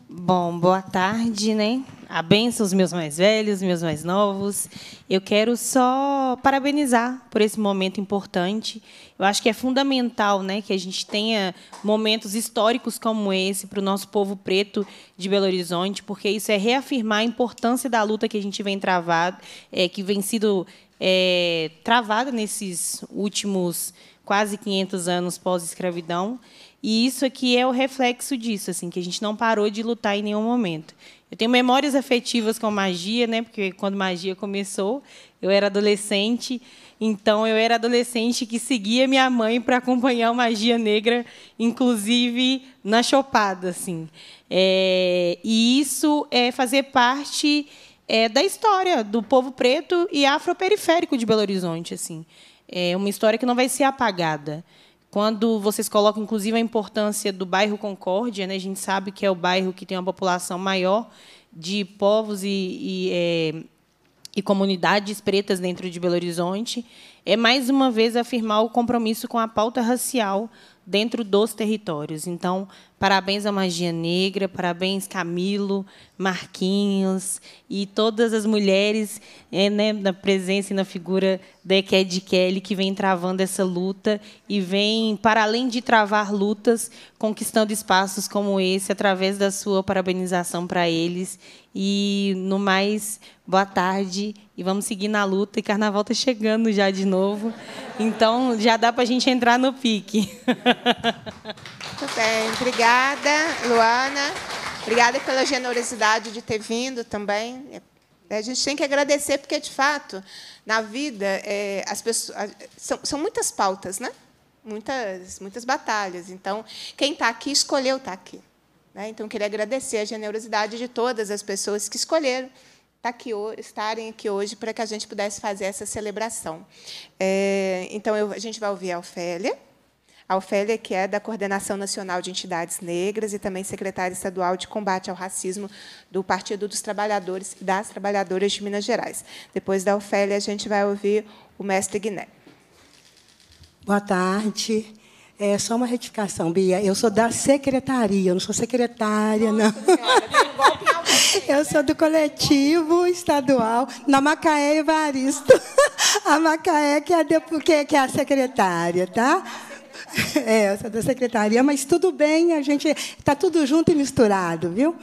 Bom, boa tarde, né? Abençoa os meus mais velhos, meus mais novos. Eu quero só parabenizar por esse momento importante. Eu acho que é fundamental né, que a gente tenha momentos históricos como esse para o nosso povo preto de Belo Horizonte, porque isso é reafirmar a importância da luta que a gente vem travado, é, que vem sido é, travada nesses últimos quase 500 anos pós-escravidão. E isso aqui é o reflexo disso, assim, que a gente não parou de lutar em nenhum momento. Eu tenho memórias afetivas com magia, né? Porque quando magia começou, eu era adolescente. Então eu era adolescente que seguia minha mãe para acompanhar a magia negra, inclusive na chopada, assim. É, e isso é fazer parte é, da história do povo preto e afroperiférico de Belo Horizonte, assim. É uma história que não vai ser apagada. Quando vocês colocam, inclusive, a importância do bairro Concórdia, né? a gente sabe que é o bairro que tem uma população maior de povos e, e, é, e comunidades pretas dentro de Belo Horizonte, é mais uma vez afirmar o compromisso com a pauta racial dentro dos territórios. Então, parabéns à Magia Negra, parabéns Camilo, Marquinhos e todas as mulheres é, né, na presença e na figura da Ed Kelly que vem travando essa luta e vem, para além de travar lutas, conquistando espaços como esse através da sua parabenização para eles. E, no mais, boa tarde e vamos seguir na luta. E Carnaval está chegando já de novo. Então já dá para a gente entrar no pique. Muito bem, obrigada, Luana. Obrigada pela generosidade de ter vindo também. A gente tem que agradecer, porque, de fato, na vida, é, as pessoas, são, são muitas pautas, né? muitas, muitas batalhas. Então, quem está aqui escolheu estar tá aqui. Né? Então, queria agradecer a generosidade de todas as pessoas que escolheram Tá aqui, estarem aqui hoje para que a gente pudesse fazer essa celebração. É, então, eu, a gente vai ouvir a Ofélia. A Ofélia, que é da Coordenação Nacional de Entidades Negras e também secretária estadual de combate ao racismo do Partido dos Trabalhadores e das Trabalhadoras de Minas Gerais. Depois da Ofélia, a gente vai ouvir o mestre Guiné. Boa tarde. É só uma retificação, Bia. Eu sou da secretaria, eu não sou secretária, Nossa, não. eu sou do coletivo estadual na Macaé Evaristo. A Macaé que é a, depo... que é a secretária, tá? É, eu sou da secretaria, mas tudo bem, a gente está tudo junto e misturado, viu?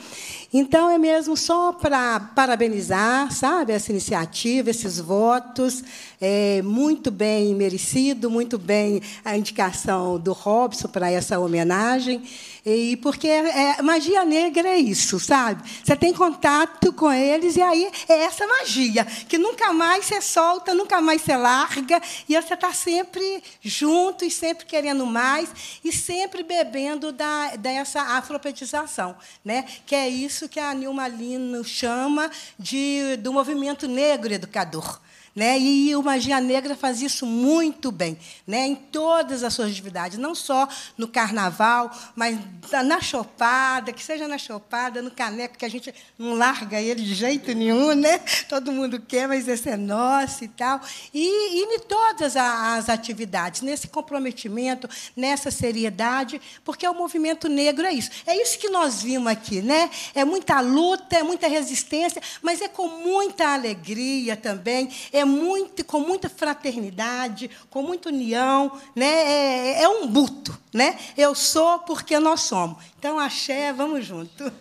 Então, é mesmo só para parabenizar, sabe, essa iniciativa, esses votos, é, muito bem merecido, muito bem a indicação do Robson para essa homenagem, e porque é, é, magia negra é isso, sabe? Você tem contato com eles e aí é essa magia que nunca mais você solta, nunca mais você larga, e você está sempre junto e sempre querendo mais e sempre bebendo da, dessa afropetização, né? Que é isso isso que a Nilma Lino chama de, do movimento negro educador. Né? E o Magia Negra faz isso muito bem, né? em todas as suas atividades, não só no carnaval, mas na chopada, que seja na chopada, no caneco, que a gente não larga ele de jeito nenhum, né? todo mundo quer, mas esse é nosso e tal. E, e em todas as atividades, nesse comprometimento, nessa seriedade, porque o movimento negro é isso. É isso que nós vimos aqui, né? É muita luta, é muita resistência, mas é com muita alegria também. É é muito, com muita fraternidade, com muita união, né? É, é um buto, né? Eu sou porque nós somos. Então, axé, vamos junto.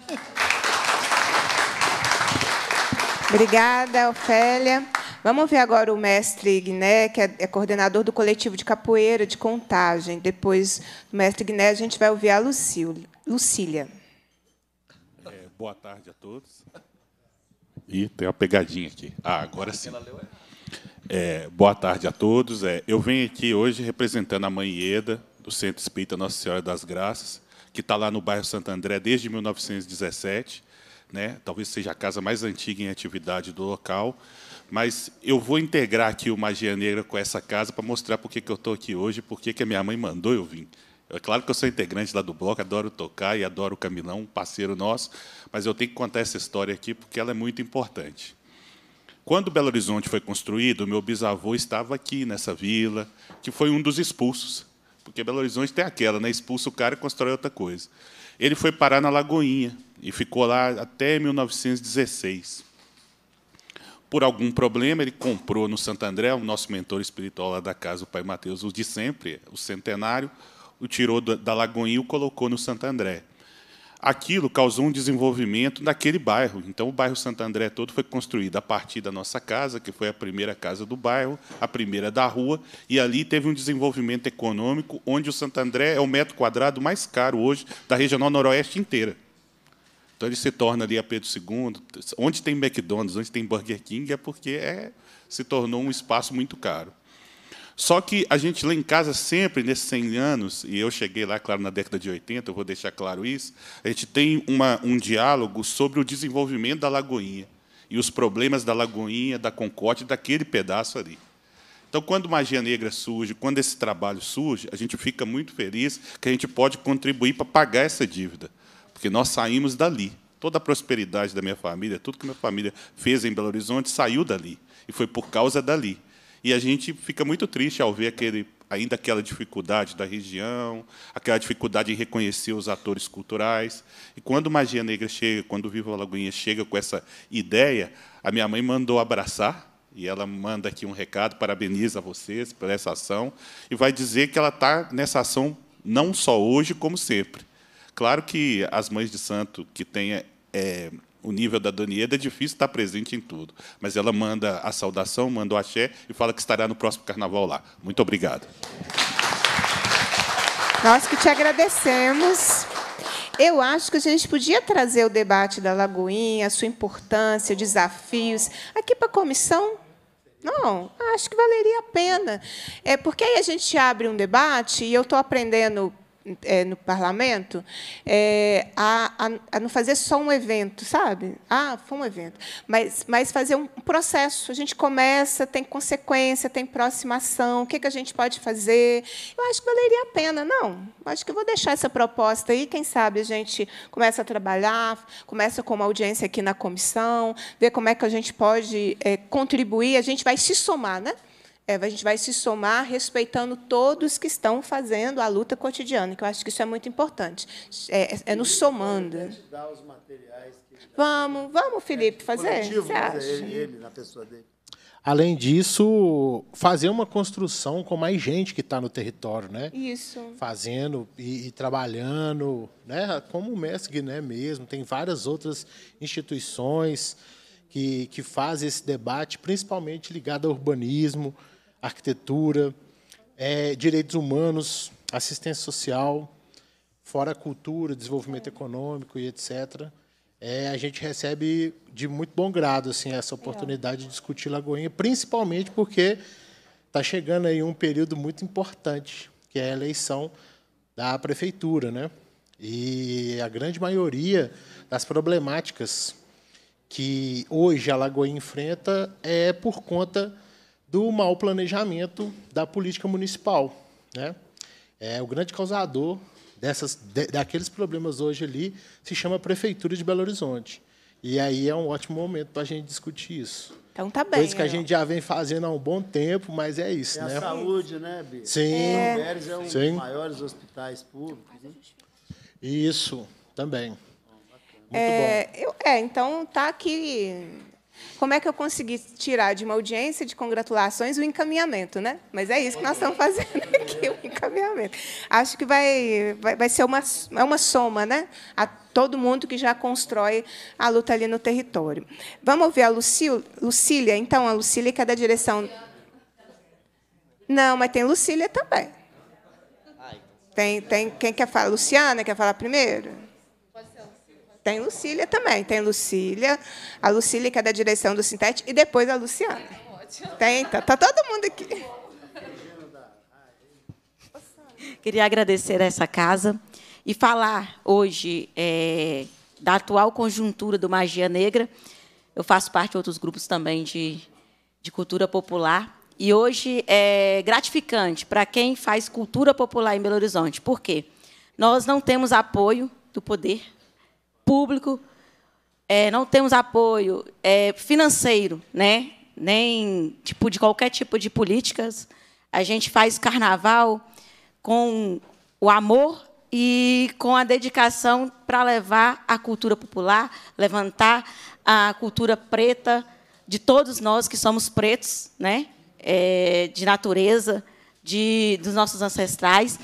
Obrigada, Ofélia. Vamos ver agora o mestre Guiné, que é, é coordenador do coletivo de capoeira de contagem. Depois do mestre Guiné, a gente vai ouvir a Lucília. É, boa tarde a todos. E tem uma pegadinha aqui. Ah, agora sim. Ela leu é? É, boa tarde a todos. É, eu venho aqui hoje representando a mãe Ieda, do Centro Espírita Nossa Senhora das Graças, que está lá no bairro Santo André desde 1917. Né? Talvez seja a casa mais antiga em atividade do local. Mas eu vou integrar aqui o Magia Negra com essa casa para mostrar por que eu estou aqui hoje, por que a minha mãe mandou eu vir. É claro que eu sou integrante lá do bloco, adoro tocar e adoro o Camilão, um parceiro nosso, mas eu tenho que contar essa história aqui porque ela é muito importante. Quando Belo Horizonte foi construído, meu bisavô estava aqui nessa vila, que foi um dos expulsos, porque Belo Horizonte tem aquela, né? expulsa o cara e constrói outra coisa. Ele foi parar na Lagoinha e ficou lá até 1916. Por algum problema, ele comprou no Santo André, o nosso mentor espiritual lá da casa, o pai Mateus, o de sempre, o centenário, o tirou da Lagoinha e o colocou no Santo André aquilo causou um desenvolvimento naquele bairro. Então, o bairro Santo André todo foi construído a partir da nossa casa, que foi a primeira casa do bairro, a primeira da rua, e ali teve um desenvolvimento econômico, onde o Santo André é o metro quadrado mais caro hoje da região noroeste inteira. Então, ele se torna ali a Pedro II. Onde tem McDonald's, onde tem Burger King, é porque é, se tornou um espaço muito caro. Só que a gente lá em casa sempre, nesses 100 anos, e eu cheguei lá, claro, na década de 80, eu vou deixar claro isso, a gente tem uma, um diálogo sobre o desenvolvimento da Lagoinha e os problemas da Lagoinha, da Concorde, daquele pedaço ali. Então, quando Magia Negra surge, quando esse trabalho surge, a gente fica muito feliz que a gente pode contribuir para pagar essa dívida, porque nós saímos dali. Toda a prosperidade da minha família, tudo que minha família fez em Belo Horizonte, saiu dali. E foi por causa dali. E a gente fica muito triste ao ver aquele, ainda aquela dificuldade da região, aquela dificuldade em reconhecer os atores culturais. E quando Magia Negra chega, quando Viva Lagoinha chega com essa ideia, a minha mãe mandou abraçar, e ela manda aqui um recado, parabeniza vocês por essa ação, e vai dizer que ela está nessa ação não só hoje, como sempre. Claro que as mães de santo que têm é, o nível da Donieda é difícil estar presente em tudo, mas ela manda a saudação, manda o axé e fala que estará no próximo carnaval lá. Muito obrigado. Nós que te agradecemos. Eu acho que a gente podia trazer o debate da Lagoinha, a sua importância, desafios, aqui para a comissão. Não, acho que valeria a pena. É porque aí a gente abre um debate e eu estou aprendendo é, no parlamento é, a, a, a, não fazer só um evento, sabe? Ah, foi um evento. Mas, mas fazer um processo. A gente começa, tem consequência, tem próxima ação, o que, que a gente pode fazer. Eu acho que valeria a pena. Não, acho que eu vou deixar essa proposta aí. Quem sabe a gente começa a trabalhar, começa com uma audiência aqui na comissão, ver como é que a gente pode é, contribuir. A gente vai se somar, né? é, a gente vai se somar respeitando todos que estão fazendo a luta cotidiana, que eu acho que isso é muito importante. É, é nos somando. Vamos, vamos, Felipe, é, fazer. É Além disso, fazer uma construção com mais gente que está no território, né? Isso. Fazendo e, e, trabalhando, né? Como o Mestre Guiné mesmo, tem várias outras instituições que, que fazem esse debate, principalmente ligado ao urbanismo, arquitetura, é, direitos humanos, assistência social, fora cultura, desenvolvimento econômico e etc. É, a gente recebe de muito bom grado assim essa oportunidade de discutir Lagoinha, principalmente porque está chegando aí um período muito importante, que é a eleição da prefeitura, né? E a grande maioria das problemáticas que hoje a Lagoinha enfrenta é por conta do mau planejamento da política municipal. Né? É, o grande causador dessas, de, daqueles problemas hoje ali se chama Prefeitura de Belo Horizonte. E aí é um ótimo momento para a gente discutir isso. Então tá bem. Coisa que a gente já vem fazendo há um bom tempo, mas é isso, é né? A saúde, né, Bia? Sim. É. O é um Sim. dos maiores hospitais públicos. Né? Isso, também. Bom, é, Muito é, bom. Eu, é, então tá aqui como é que eu consegui tirar de uma audiência de congratulações o encaminhamento, né? Mas é isso que nós estamos fazendo aqui, o encaminhamento. Acho que vai, vai, vai ser uma, é uma soma, né? A todo mundo que já constrói a luta ali no território. Vamos ouvir a Lucil, Lucília, então, a Lucília, que é da direção. Não, mas tem Lucília também. Tem, tem quem quer falar? Luciana quer falar primeiro? Tem Lucília também. Tem Lucília, a Lucília, que é da direção do Sintete, e depois a Luciana. Tem, tá, tá todo mundo aqui. Queria agradecer a essa casa e falar hoje é, da atual conjuntura do Magia Negra. Eu faço parte de outros grupos também de, de cultura popular. E hoje é gratificante para quem faz cultura popular em Belo Horizonte. Por quê? Nós não temos apoio do poder público, é, não temos apoio é, financeiro, né? nem tipo, de qualquer tipo de políticas. A gente faz carnaval com o amor e com a dedicação para levar a cultura popular, levantar a cultura preta de todos nós que somos pretos, né? É, de natureza, de dos nossos ancestrais.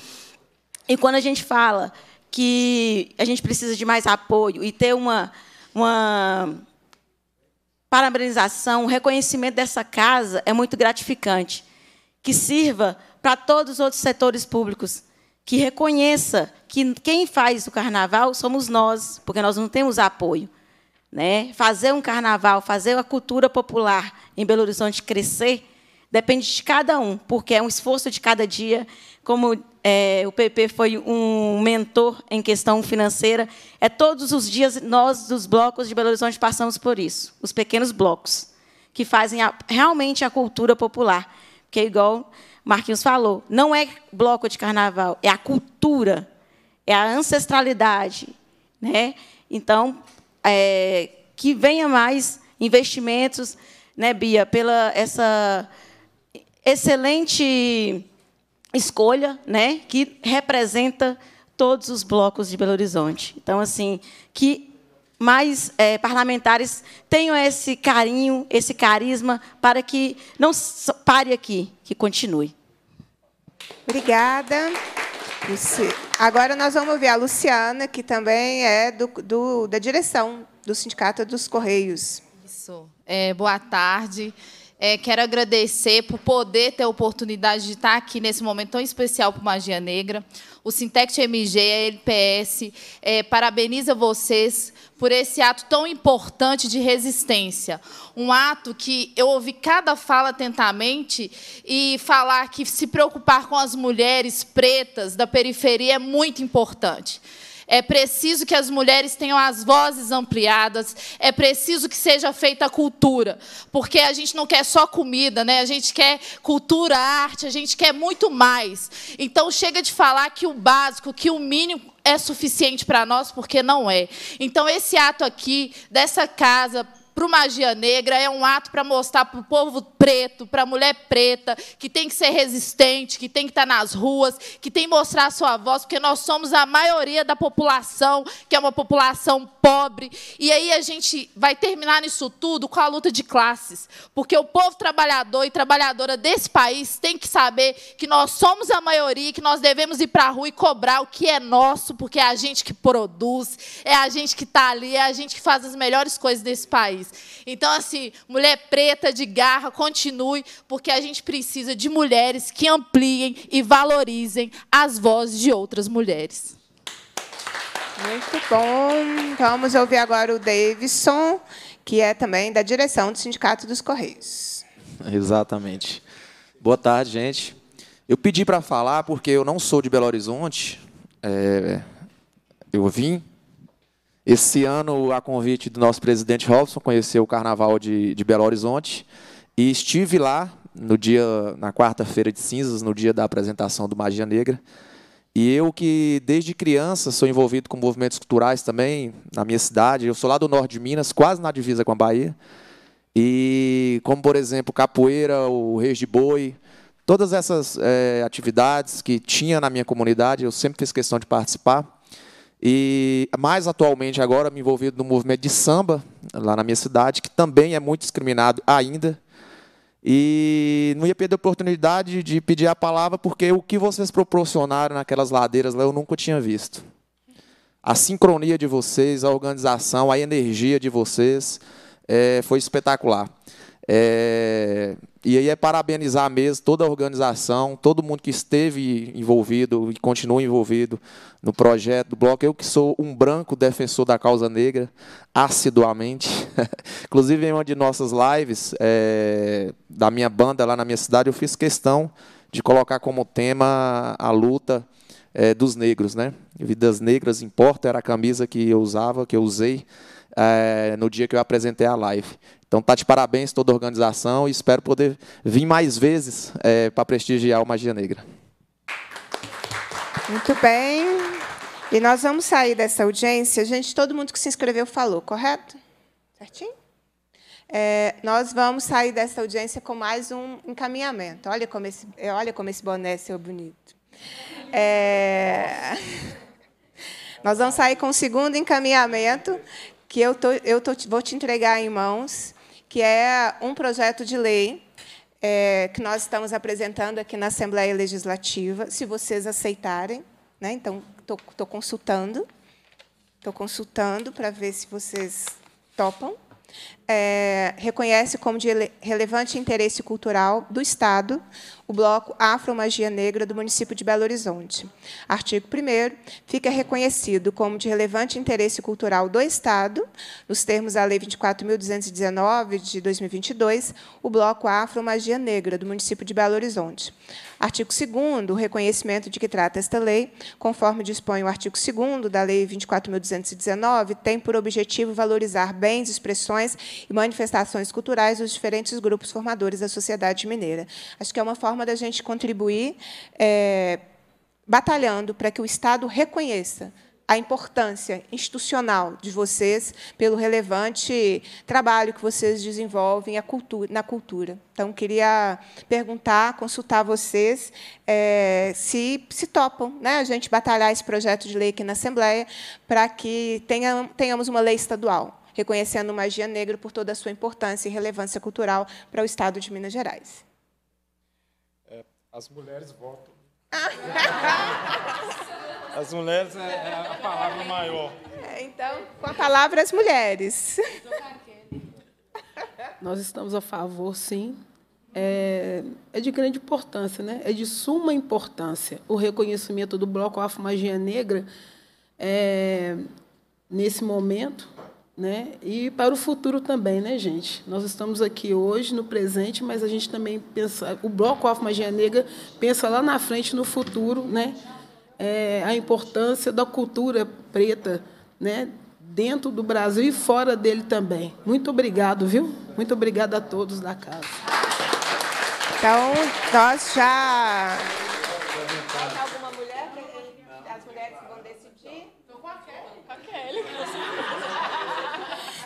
E quando a gente fala que a gente precisa de mais apoio e ter uma, uma parabenização, um reconhecimento dessa casa é muito gratificante. Que sirva para todos os outros setores públicos, que reconheça que quem faz o carnaval somos nós, porque nós não temos apoio. Né? Fazer um carnaval, fazer a cultura popular em Belo Horizonte crescer Depende de cada um, porque é um esforço de cada dia. Como é, o PP foi um mentor em questão financeira, é todos os dias nós, dos blocos de Belo Horizonte, passamos por isso. Os pequenos blocos, que fazem a, realmente a cultura popular. Porque, é igual Marquinhos falou, não é bloco de carnaval, é a cultura, é a ancestralidade. Né? Então, é, que venha mais investimentos, né, Bia, pela essa excelente escolha, né, que representa todos os blocos de Belo Horizonte. Então, assim, que mais é, parlamentares tenham esse carinho, esse carisma, para que não pare aqui, que continue. Obrigada. Agora nós vamos ouvir a Luciana, que também é do, do da direção do Sindicato dos Correios. Isso. É, boa tarde. Boa tarde. É, quero agradecer por poder ter a oportunidade de estar aqui nesse momento tão especial para Magia Negra. O Sintec MG, a LPS, é, parabeniza vocês por esse ato tão importante de resistência. Um ato que eu ouvi cada fala atentamente e falar que se preocupar com as mulheres pretas da periferia é muito importante. É preciso que as mulheres tenham as vozes ampliadas, é preciso que seja feita a cultura, porque a gente não quer só comida, né? A gente quer cultura, arte, a gente quer muito mais. Então chega de falar que o básico, que o mínimo é suficiente para nós, porque não é. Então esse ato aqui dessa casa para o Magia Negra, é um ato para mostrar para o povo preto, para a mulher preta, que tem que ser resistente, que tem que estar tá nas ruas, que tem que mostrar a sua voz, porque nós somos a maioria da população, que é uma população pobre. E aí a gente vai terminar nisso tudo com a luta de classes, porque o povo trabalhador e trabalhadora desse país tem que saber que nós somos a maioria, que nós devemos ir para a rua e cobrar o que é nosso, porque é a gente que produz, é a gente que está ali, é a gente que faz as melhores coisas desse país. Então, assim, mulher preta de garra, continue, porque a gente precisa de mulheres que ampliem e valorizem as vozes de outras mulheres. Muito bom. Vamos ouvir agora o Davidson, que é também da direção do Sindicato dos Correios. Exatamente. Boa tarde, gente. Eu pedi para falar porque eu não sou de Belo Horizonte. É, eu vim esse ano, a convite do nosso presidente Robson, conheceu o Carnaval de, de Belo Horizonte e estive lá no dia na quarta-feira de cinzas, no dia da apresentação do Magia Negra. E eu que desde criança sou envolvido com movimentos culturais também na minha cidade. Eu sou lá do norte de Minas, quase na divisa com a Bahia. E como por exemplo capoeira, o reis de boi, todas essas é, atividades que tinha na minha comunidade, eu sempre fiz questão de participar. E mais atualmente agora me envolvido no movimento de samba lá na minha cidade, que também é muito discriminado ainda. E não ia perder a oportunidade de pedir a palavra, porque o que vocês proporcionaram naquelas ladeiras lá eu nunca tinha visto. A sincronia de vocês, a organização, a energia de vocês é, foi espetacular. É, e aí é parabenizar mesmo toda a organização, todo mundo que esteve envolvido e continua envolvido no projeto do Bloco. Eu que sou um branco defensor da causa negra, assiduamente. Inclusive, em uma de nossas lives é, da minha banda lá na minha cidade, eu fiz questão de colocar como tema a luta é, dos negros. Né? Vidas negras importa, era a camisa que eu usava, que eu usei é, no dia que eu apresentei a live. Então tá de parabéns toda a organização e espero poder vir mais vezes é, para prestigiar o Magia Negra. Muito bem. E nós vamos sair dessa audiência. Gente, todo mundo que se inscreveu falou, correto? Certinho? É, nós vamos sair dessa audiência com mais um encaminhamento. Olha como esse, é, olha como esse boné seu bonito. É... Nós vamos sair com o segundo encaminhamento, que eu, tô, eu tô, vou te entregar em mãos que é um projeto de lei é, que nós estamos apresentando aqui na Assembleia Legislativa, se vocês aceitarem. Né? Então, estou consultando. Estou consultando para ver se vocês topam. É, reconhece como de relevante interesse cultural do Estado o bloco Afro Magia Negra do município de Belo Horizonte. Artigo 1 fica reconhecido como de relevante interesse cultural do Estado, nos termos da Lei 24.219, de 2022, o bloco Afro Magia Negra do município de Belo Horizonte. Artigo 2 o reconhecimento de que trata esta lei, conforme dispõe o artigo 2 da Lei 24.219, tem por objetivo valorizar bens, expressões e manifestações culturais dos diferentes grupos formadores da sociedade mineira. Acho que é uma forma forma da gente contribuir é, batalhando para que o Estado reconheça a importância institucional de vocês pelo relevante trabalho que vocês desenvolvem cultura, na cultura. Então, queria perguntar, consultar vocês é, se se topam né, a gente batalhar esse projeto de lei aqui na Assembleia para que tenha, tenhamos uma lei estadual reconhecendo Magia Negra por toda a sua importância e relevância cultural para o Estado de Minas Gerais. As mulheres votam. As mulheres é, é, a palavra maior. É, então, com a palavra, as mulheres. Nós estamos a favor, sim. É, é, de grande importância, né? é de suma importância o reconhecimento do Bloco Afro Magia Negra é, nesse momento, né? E para o futuro também, né, gente? Nós estamos aqui hoje, no presente, mas a gente também pensa. O Bloco Alfa Magia Negra pensa lá na frente, no futuro, né? É, a importância da cultura preta, né? Dentro do Brasil e fora dele também. Muito obrigado, viu? Muito obrigada a todos da casa. Então, nós já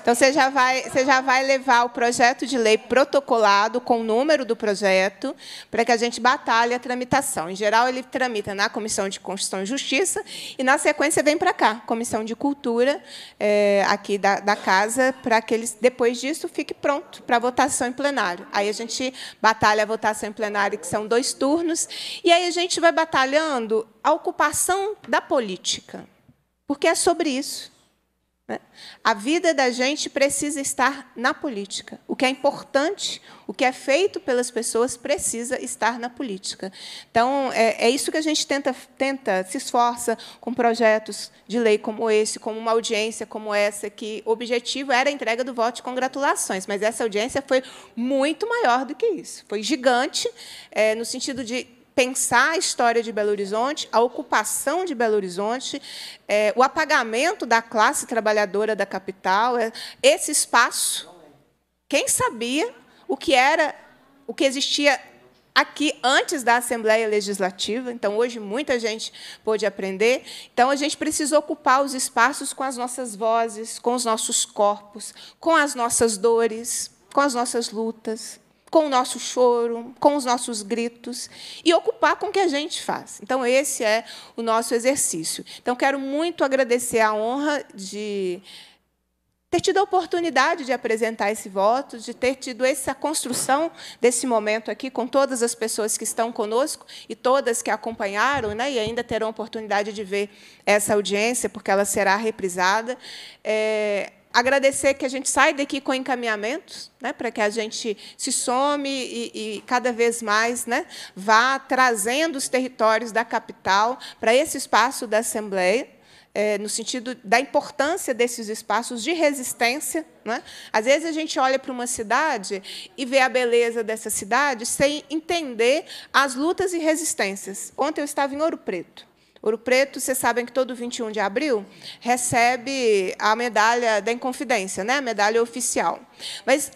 Então você já vai, você já vai levar o projeto de lei protocolado com o número do projeto para que a gente batalhe a tramitação. Em geral, ele tramita na Comissão de Constituição e Justiça e na sequência vem para cá, Comissão de Cultura é, aqui da, da casa, para que ele depois disso fique pronto para votação em plenário. Aí a gente batalha a votação em plenário que são dois turnos e aí a gente vai batalhando a ocupação da política, porque é sobre isso. Né? A vida da gente precisa estar na política. O que é importante, o que é feito pelas pessoas, precisa estar na política. Então, é, é, isso que a gente tenta, tenta, se esforça com projetos de lei como esse, como uma audiência como essa, que o objetivo era a entrega do voto de congratulações, mas essa audiência foi muito maior do que isso. Foi gigante, é, no sentido de pensar a história de Belo Horizonte, a ocupação de Belo Horizonte, é, o apagamento da classe trabalhadora da capital, é, esse espaço. Quem sabia o que era, o que existia aqui antes da Assembleia Legislativa, então hoje muita gente pôde aprender. Então a gente precisa ocupar os espaços com as nossas vozes, com os nossos corpos, com as nossas dores, com as nossas lutas com o nosso choro, com os nossos gritos e ocupar com o que a gente faz. Então, esse é o nosso exercício. Então, quero muito agradecer a honra de ter tido a oportunidade de apresentar esse voto, de ter tido essa construção desse momento aqui com todas as pessoas que estão conosco e todas que acompanharam, né, e ainda terão a oportunidade de ver essa audiência, porque ela será reprisada. É, agradecer que a gente sai daqui com encaminhamentos, né, para que a gente se some e, e cada vez mais né, vá trazendo os territórios da capital para esse espaço da Assembleia. É, no sentido da importância desses espaços de resistência. Né? Às vezes a gente olha para uma cidade e vê a beleza dessa cidade sem entender as lutas e resistências. Ontem eu estava em Ouro Preto. Ouro Preto, vocês sabem que todo 21 de abril recebe a medalha da Inconfidência, né? a medalha oficial. Mas,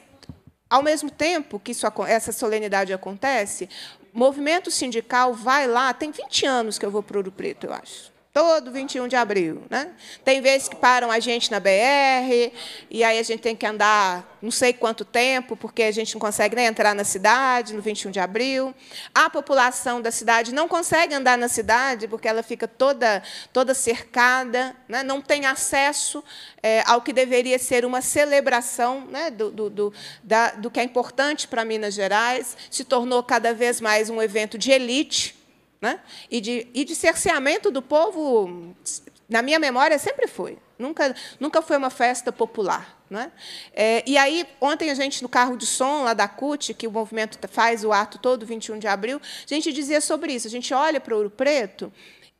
ao mesmo tempo que isso, essa solenidade acontece, movimento sindical vai lá, tem 20 anos que eu vou para Ouro Preto, eu acho todo 21 de abril. Né? Tem vezes que param a gente na BR, e aí a gente tem que andar não sei quanto tempo, porque a gente não consegue nem entrar na cidade no 21 de abril. A população da cidade não consegue andar na cidade, porque ela fica toda, toda cercada, né? não tem acesso é, ao que deveria ser uma celebração né? do, do, do, da, do que é importante para Minas Gerais. Se tornou cada vez mais um evento de elite. Né? E, de, e de cerceamento do povo, na minha memória, sempre foi. Nunca, nunca foi uma festa popular. Né? É, e aí, ontem, a gente, no carro de som lá da CUT, que o movimento faz o ato todo, 21 de abril, a gente dizia sobre isso. A gente olha para Ouro Preto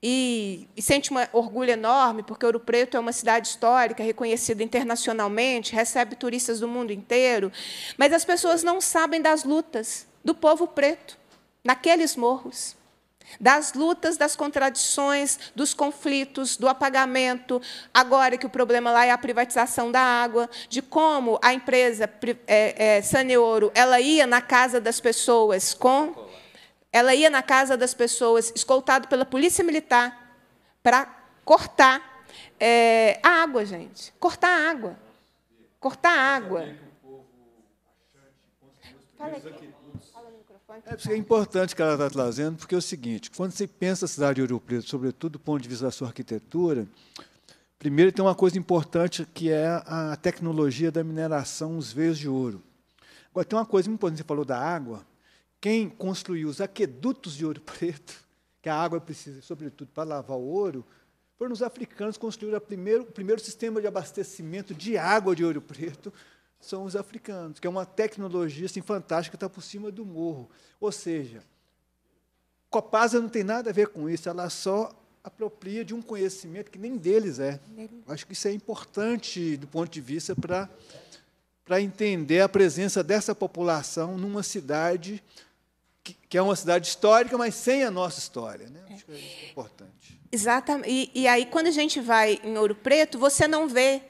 e, e, sente um orgulho enorme, porque Ouro Preto é uma cidade histórica, reconhecida internacionalmente, recebe turistas do mundo inteiro, mas as pessoas não sabem das lutas do povo preto naqueles morros das lutas, das contradições, dos conflitos, do apagamento, agora que o problema lá é a privatização da água, de como a empresa é, é, Saneouro ela ia na casa das pessoas com, ela ia na casa das pessoas escoltado pela polícia militar para cortar é, a água, gente, cortar a água, cortar a água. Fala aqui. É, é importante que ela está trazendo, porque é o seguinte, quando você pensa a cidade de Ouro Preto, sobretudo do ponto de vista da sua arquitetura, primeiro tem uma coisa importante que é a tecnologia da mineração, os veios de ouro. Agora, tem uma coisa importante, você falou da água. Quem construiu os aquedutos de Ouro Preto, que a água precisa, sobretudo, para lavar o ouro, foram os africanos que construíram primeiro, o primeiro sistema de abastecimento de água de Ouro Preto, são os africanos, que é uma tecnologia assim, fantástica que está por cima do morro. Ou seja, Copasa não tem nada a ver com isso, ela só apropria de um conhecimento que nem deles é. Acho que isso é importante do ponto de vista para para entender a presença dessa população numa cidade que, que, é uma cidade histórica, mas sem a nossa história. Né? Acho que é importante. Exatamente. E, e aí, quando a gente vai em Ouro Preto, você não vê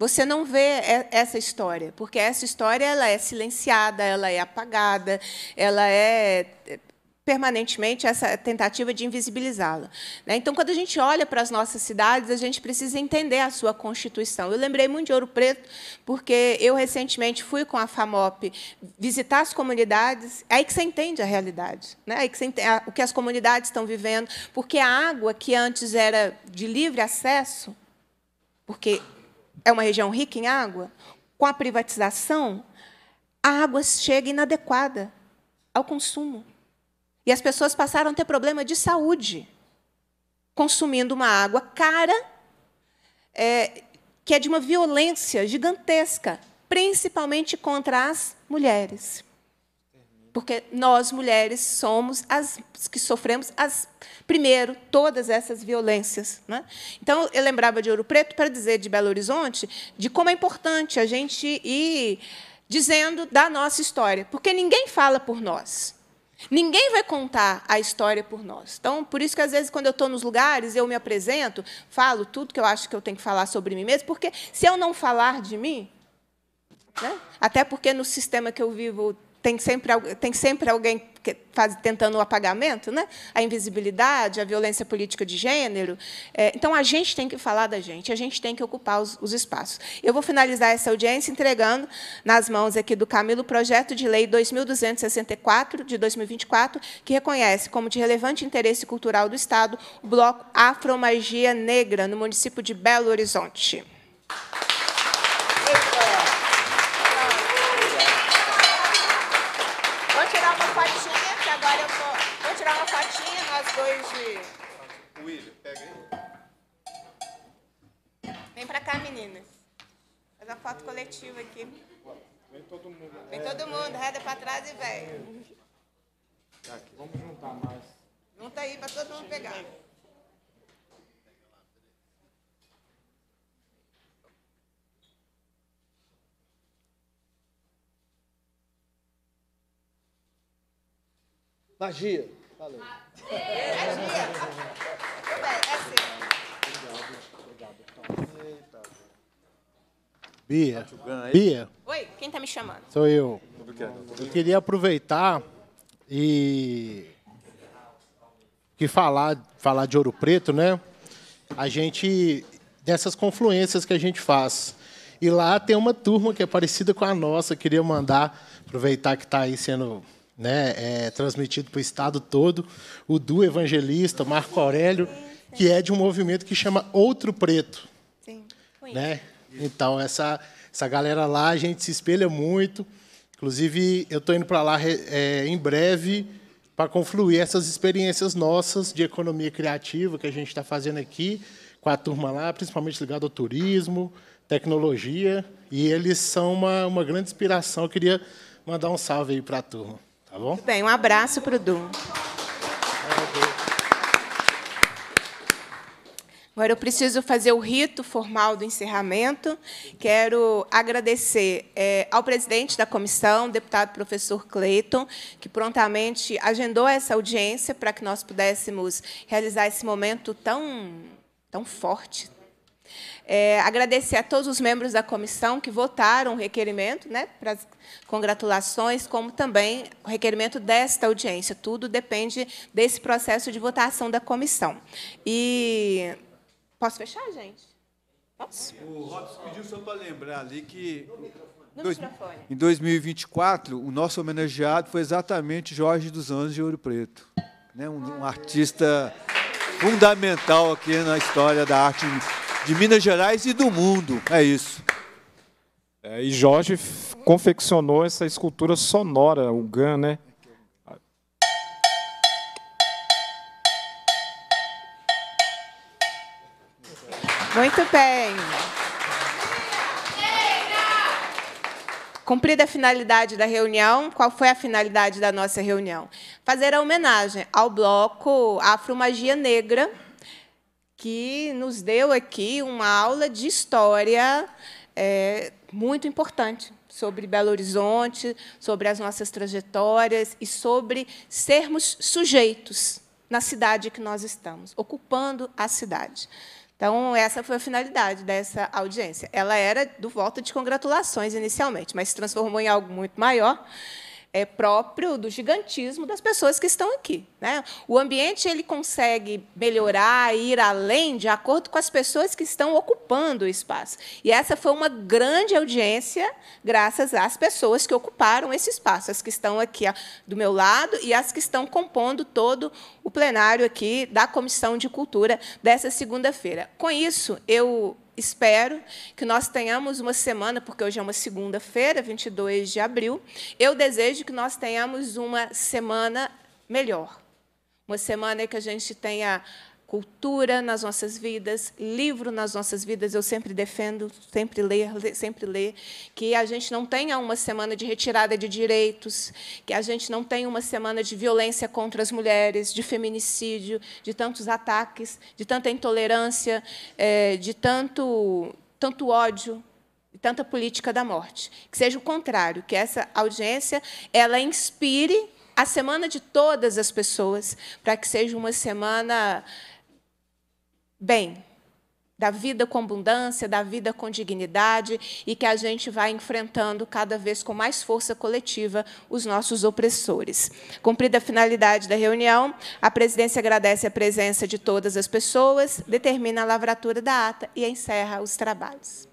você não vê essa história, porque essa história ela é silenciada, ela é apagada, ela é, é permanentemente essa tentativa de invisibilizá-la. Né? Então, quando a gente olha para as nossas cidades, a gente precisa entender a sua constituição. Eu lembrei muito de Ouro Preto, porque eu recentemente fui com a FAMOP visitar as comunidades. É aí que você entende a realidade, né? é aí que você entende o que as comunidades estão vivendo, porque a água que antes era de livre acesso, porque é uma região rica em água, com a privatização, a água chega inadequada ao consumo. E as pessoas passaram a ter problema de saúde, consumindo uma água cara, é, que é de uma violência gigantesca, principalmente contra as mulheres porque nós mulheres somos as que sofremos as primeiro todas essas violências, né? Então eu lembrava de Ouro Preto para dizer de Belo Horizonte de como é importante a gente ir dizendo da nossa história, porque ninguém fala por nós. Ninguém vai contar a história por nós. Então, por isso que às vezes quando eu estou nos lugares, eu me apresento, falo tudo que eu acho que eu tenho que falar sobre mim mesmo, porque se eu não falar de mim, né? até porque no sistema que eu vivo tem sempre, tem sempre alguém faz, tentando o apagamento, né? a invisibilidade, a violência política de gênero. É, então, a gente tem que falar da gente, a gente tem que ocupar os, os, espaços. Eu vou finalizar essa audiência entregando nas mãos aqui do Camilo o projeto de lei 2264, de 2024, que reconhece como de relevante interesse cultural do Estado o bloco Afromagia Negra, no município de Belo Horizonte. meninas. Fazer uma foto coletiva aqui. Vem todo mundo. Vem todo mundo, reda pra trás e vem. Aqui, vamos juntar mais. Junta aí pra todo mundo pegar. Magia. Valeu. Magia. Tudo bem, é assim. Bia. É Bia. Oi, quem está me chamando? Sou eu. Eu queria aproveitar e que falar, falar de Ouro Preto, né? A gente dessas confluências que a gente faz. E lá tem uma turma que é parecida com a nossa. Queria mandar aproveitar que está aí sendo né, é, transmitido para o estado todo. O Du Evangelista, Marco Aurélio, que é de um movimento que chama Outro Preto, Sim. né? Então, essa, essa galera lá, a gente se espelha muito. Inclusive, eu estou indo para lá é, em breve para confluir essas experiências nossas de economia criativa que a gente está fazendo aqui com a turma lá, principalmente ligado ao turismo, tecnologia, e eles são uma, uma grande inspiração. Eu queria mandar um salve aí para a turma, tá bom? Muito bem, um abraço para o Du. Agora eu preciso fazer o rito formal do encerramento. Quero agradecer é, ao presidente da comissão, deputado professor Cleiton, que prontamente agendou essa audiência para que nós pudéssemos realizar esse momento tão, tão forte, é, agradecer a todos os membros da comissão que votaram o requerimento, né, para congratulações, como também o requerimento desta audiência. Tudo depende desse processo de votação da comissão. E Posso fechar, gente? Posso? O Robson pediu só para lembrar ali que. No dois, microfone. Em 2024, o nosso homenageado foi exatamente Jorge dos Anjos de Ouro Preto. Né? Um, um artista fundamental aqui na história da arte de Minas Gerais e do mundo. É isso. É, e Jorge confeccionou essa escultura sonora, o GAN, né? Muito bem. Cumprida a finalidade da reunião, qual foi a finalidade da nossa reunião? Fazer a homenagem ao bloco Afromagia Negra, que nos deu aqui uma aula de história é, muito importante sobre Belo Horizonte, sobre as nossas trajetórias e sobre sermos sujeitos na cidade que nós estamos, ocupando a cidade. Então, essa foi a finalidade dessa audiência. Ela era do voto de congratulações inicialmente, mas se transformou em algo muito maior é, próprio do gigantismo das pessoas que estão aqui. Né? O ambiente ele consegue melhorar, ir além, de acordo com as pessoas que estão ocupando o espaço. E essa foi uma grande audiência, graças às pessoas que ocuparam esse espaço, as que estão aqui do meu lado e as que estão compondo todo o plenário aqui da Comissão de Cultura dessa segunda-feira. Com isso, eu Espero que nós tenhamos uma semana, porque hoje é uma segunda-feira, 22 de abril. Eu desejo que nós tenhamos uma semana melhor. Uma semana que a gente tenha cultura nas nossas vidas, livro nas nossas vidas. Eu sempre defendo, sempre ler, sempre ler, que a gente não tenha uma semana de retirada de direitos, que a gente não tenha uma semana de violência contra as mulheres, de feminicídio, de tantos ataques, de tanta intolerância, é, de tanto, tanto ódio, e tanta política da morte. Que seja o contrário, que essa audiência ela inspire a semana de todas as pessoas, para que seja uma semana bem, da vida com abundância, da vida com dignidade e que a gente vai enfrentando cada vez com mais força coletiva os nossos opressores. Cumprida a finalidade da reunião, a presidência agradece a presença de todas as pessoas, determina a lavratura da ata e encerra os trabalhos.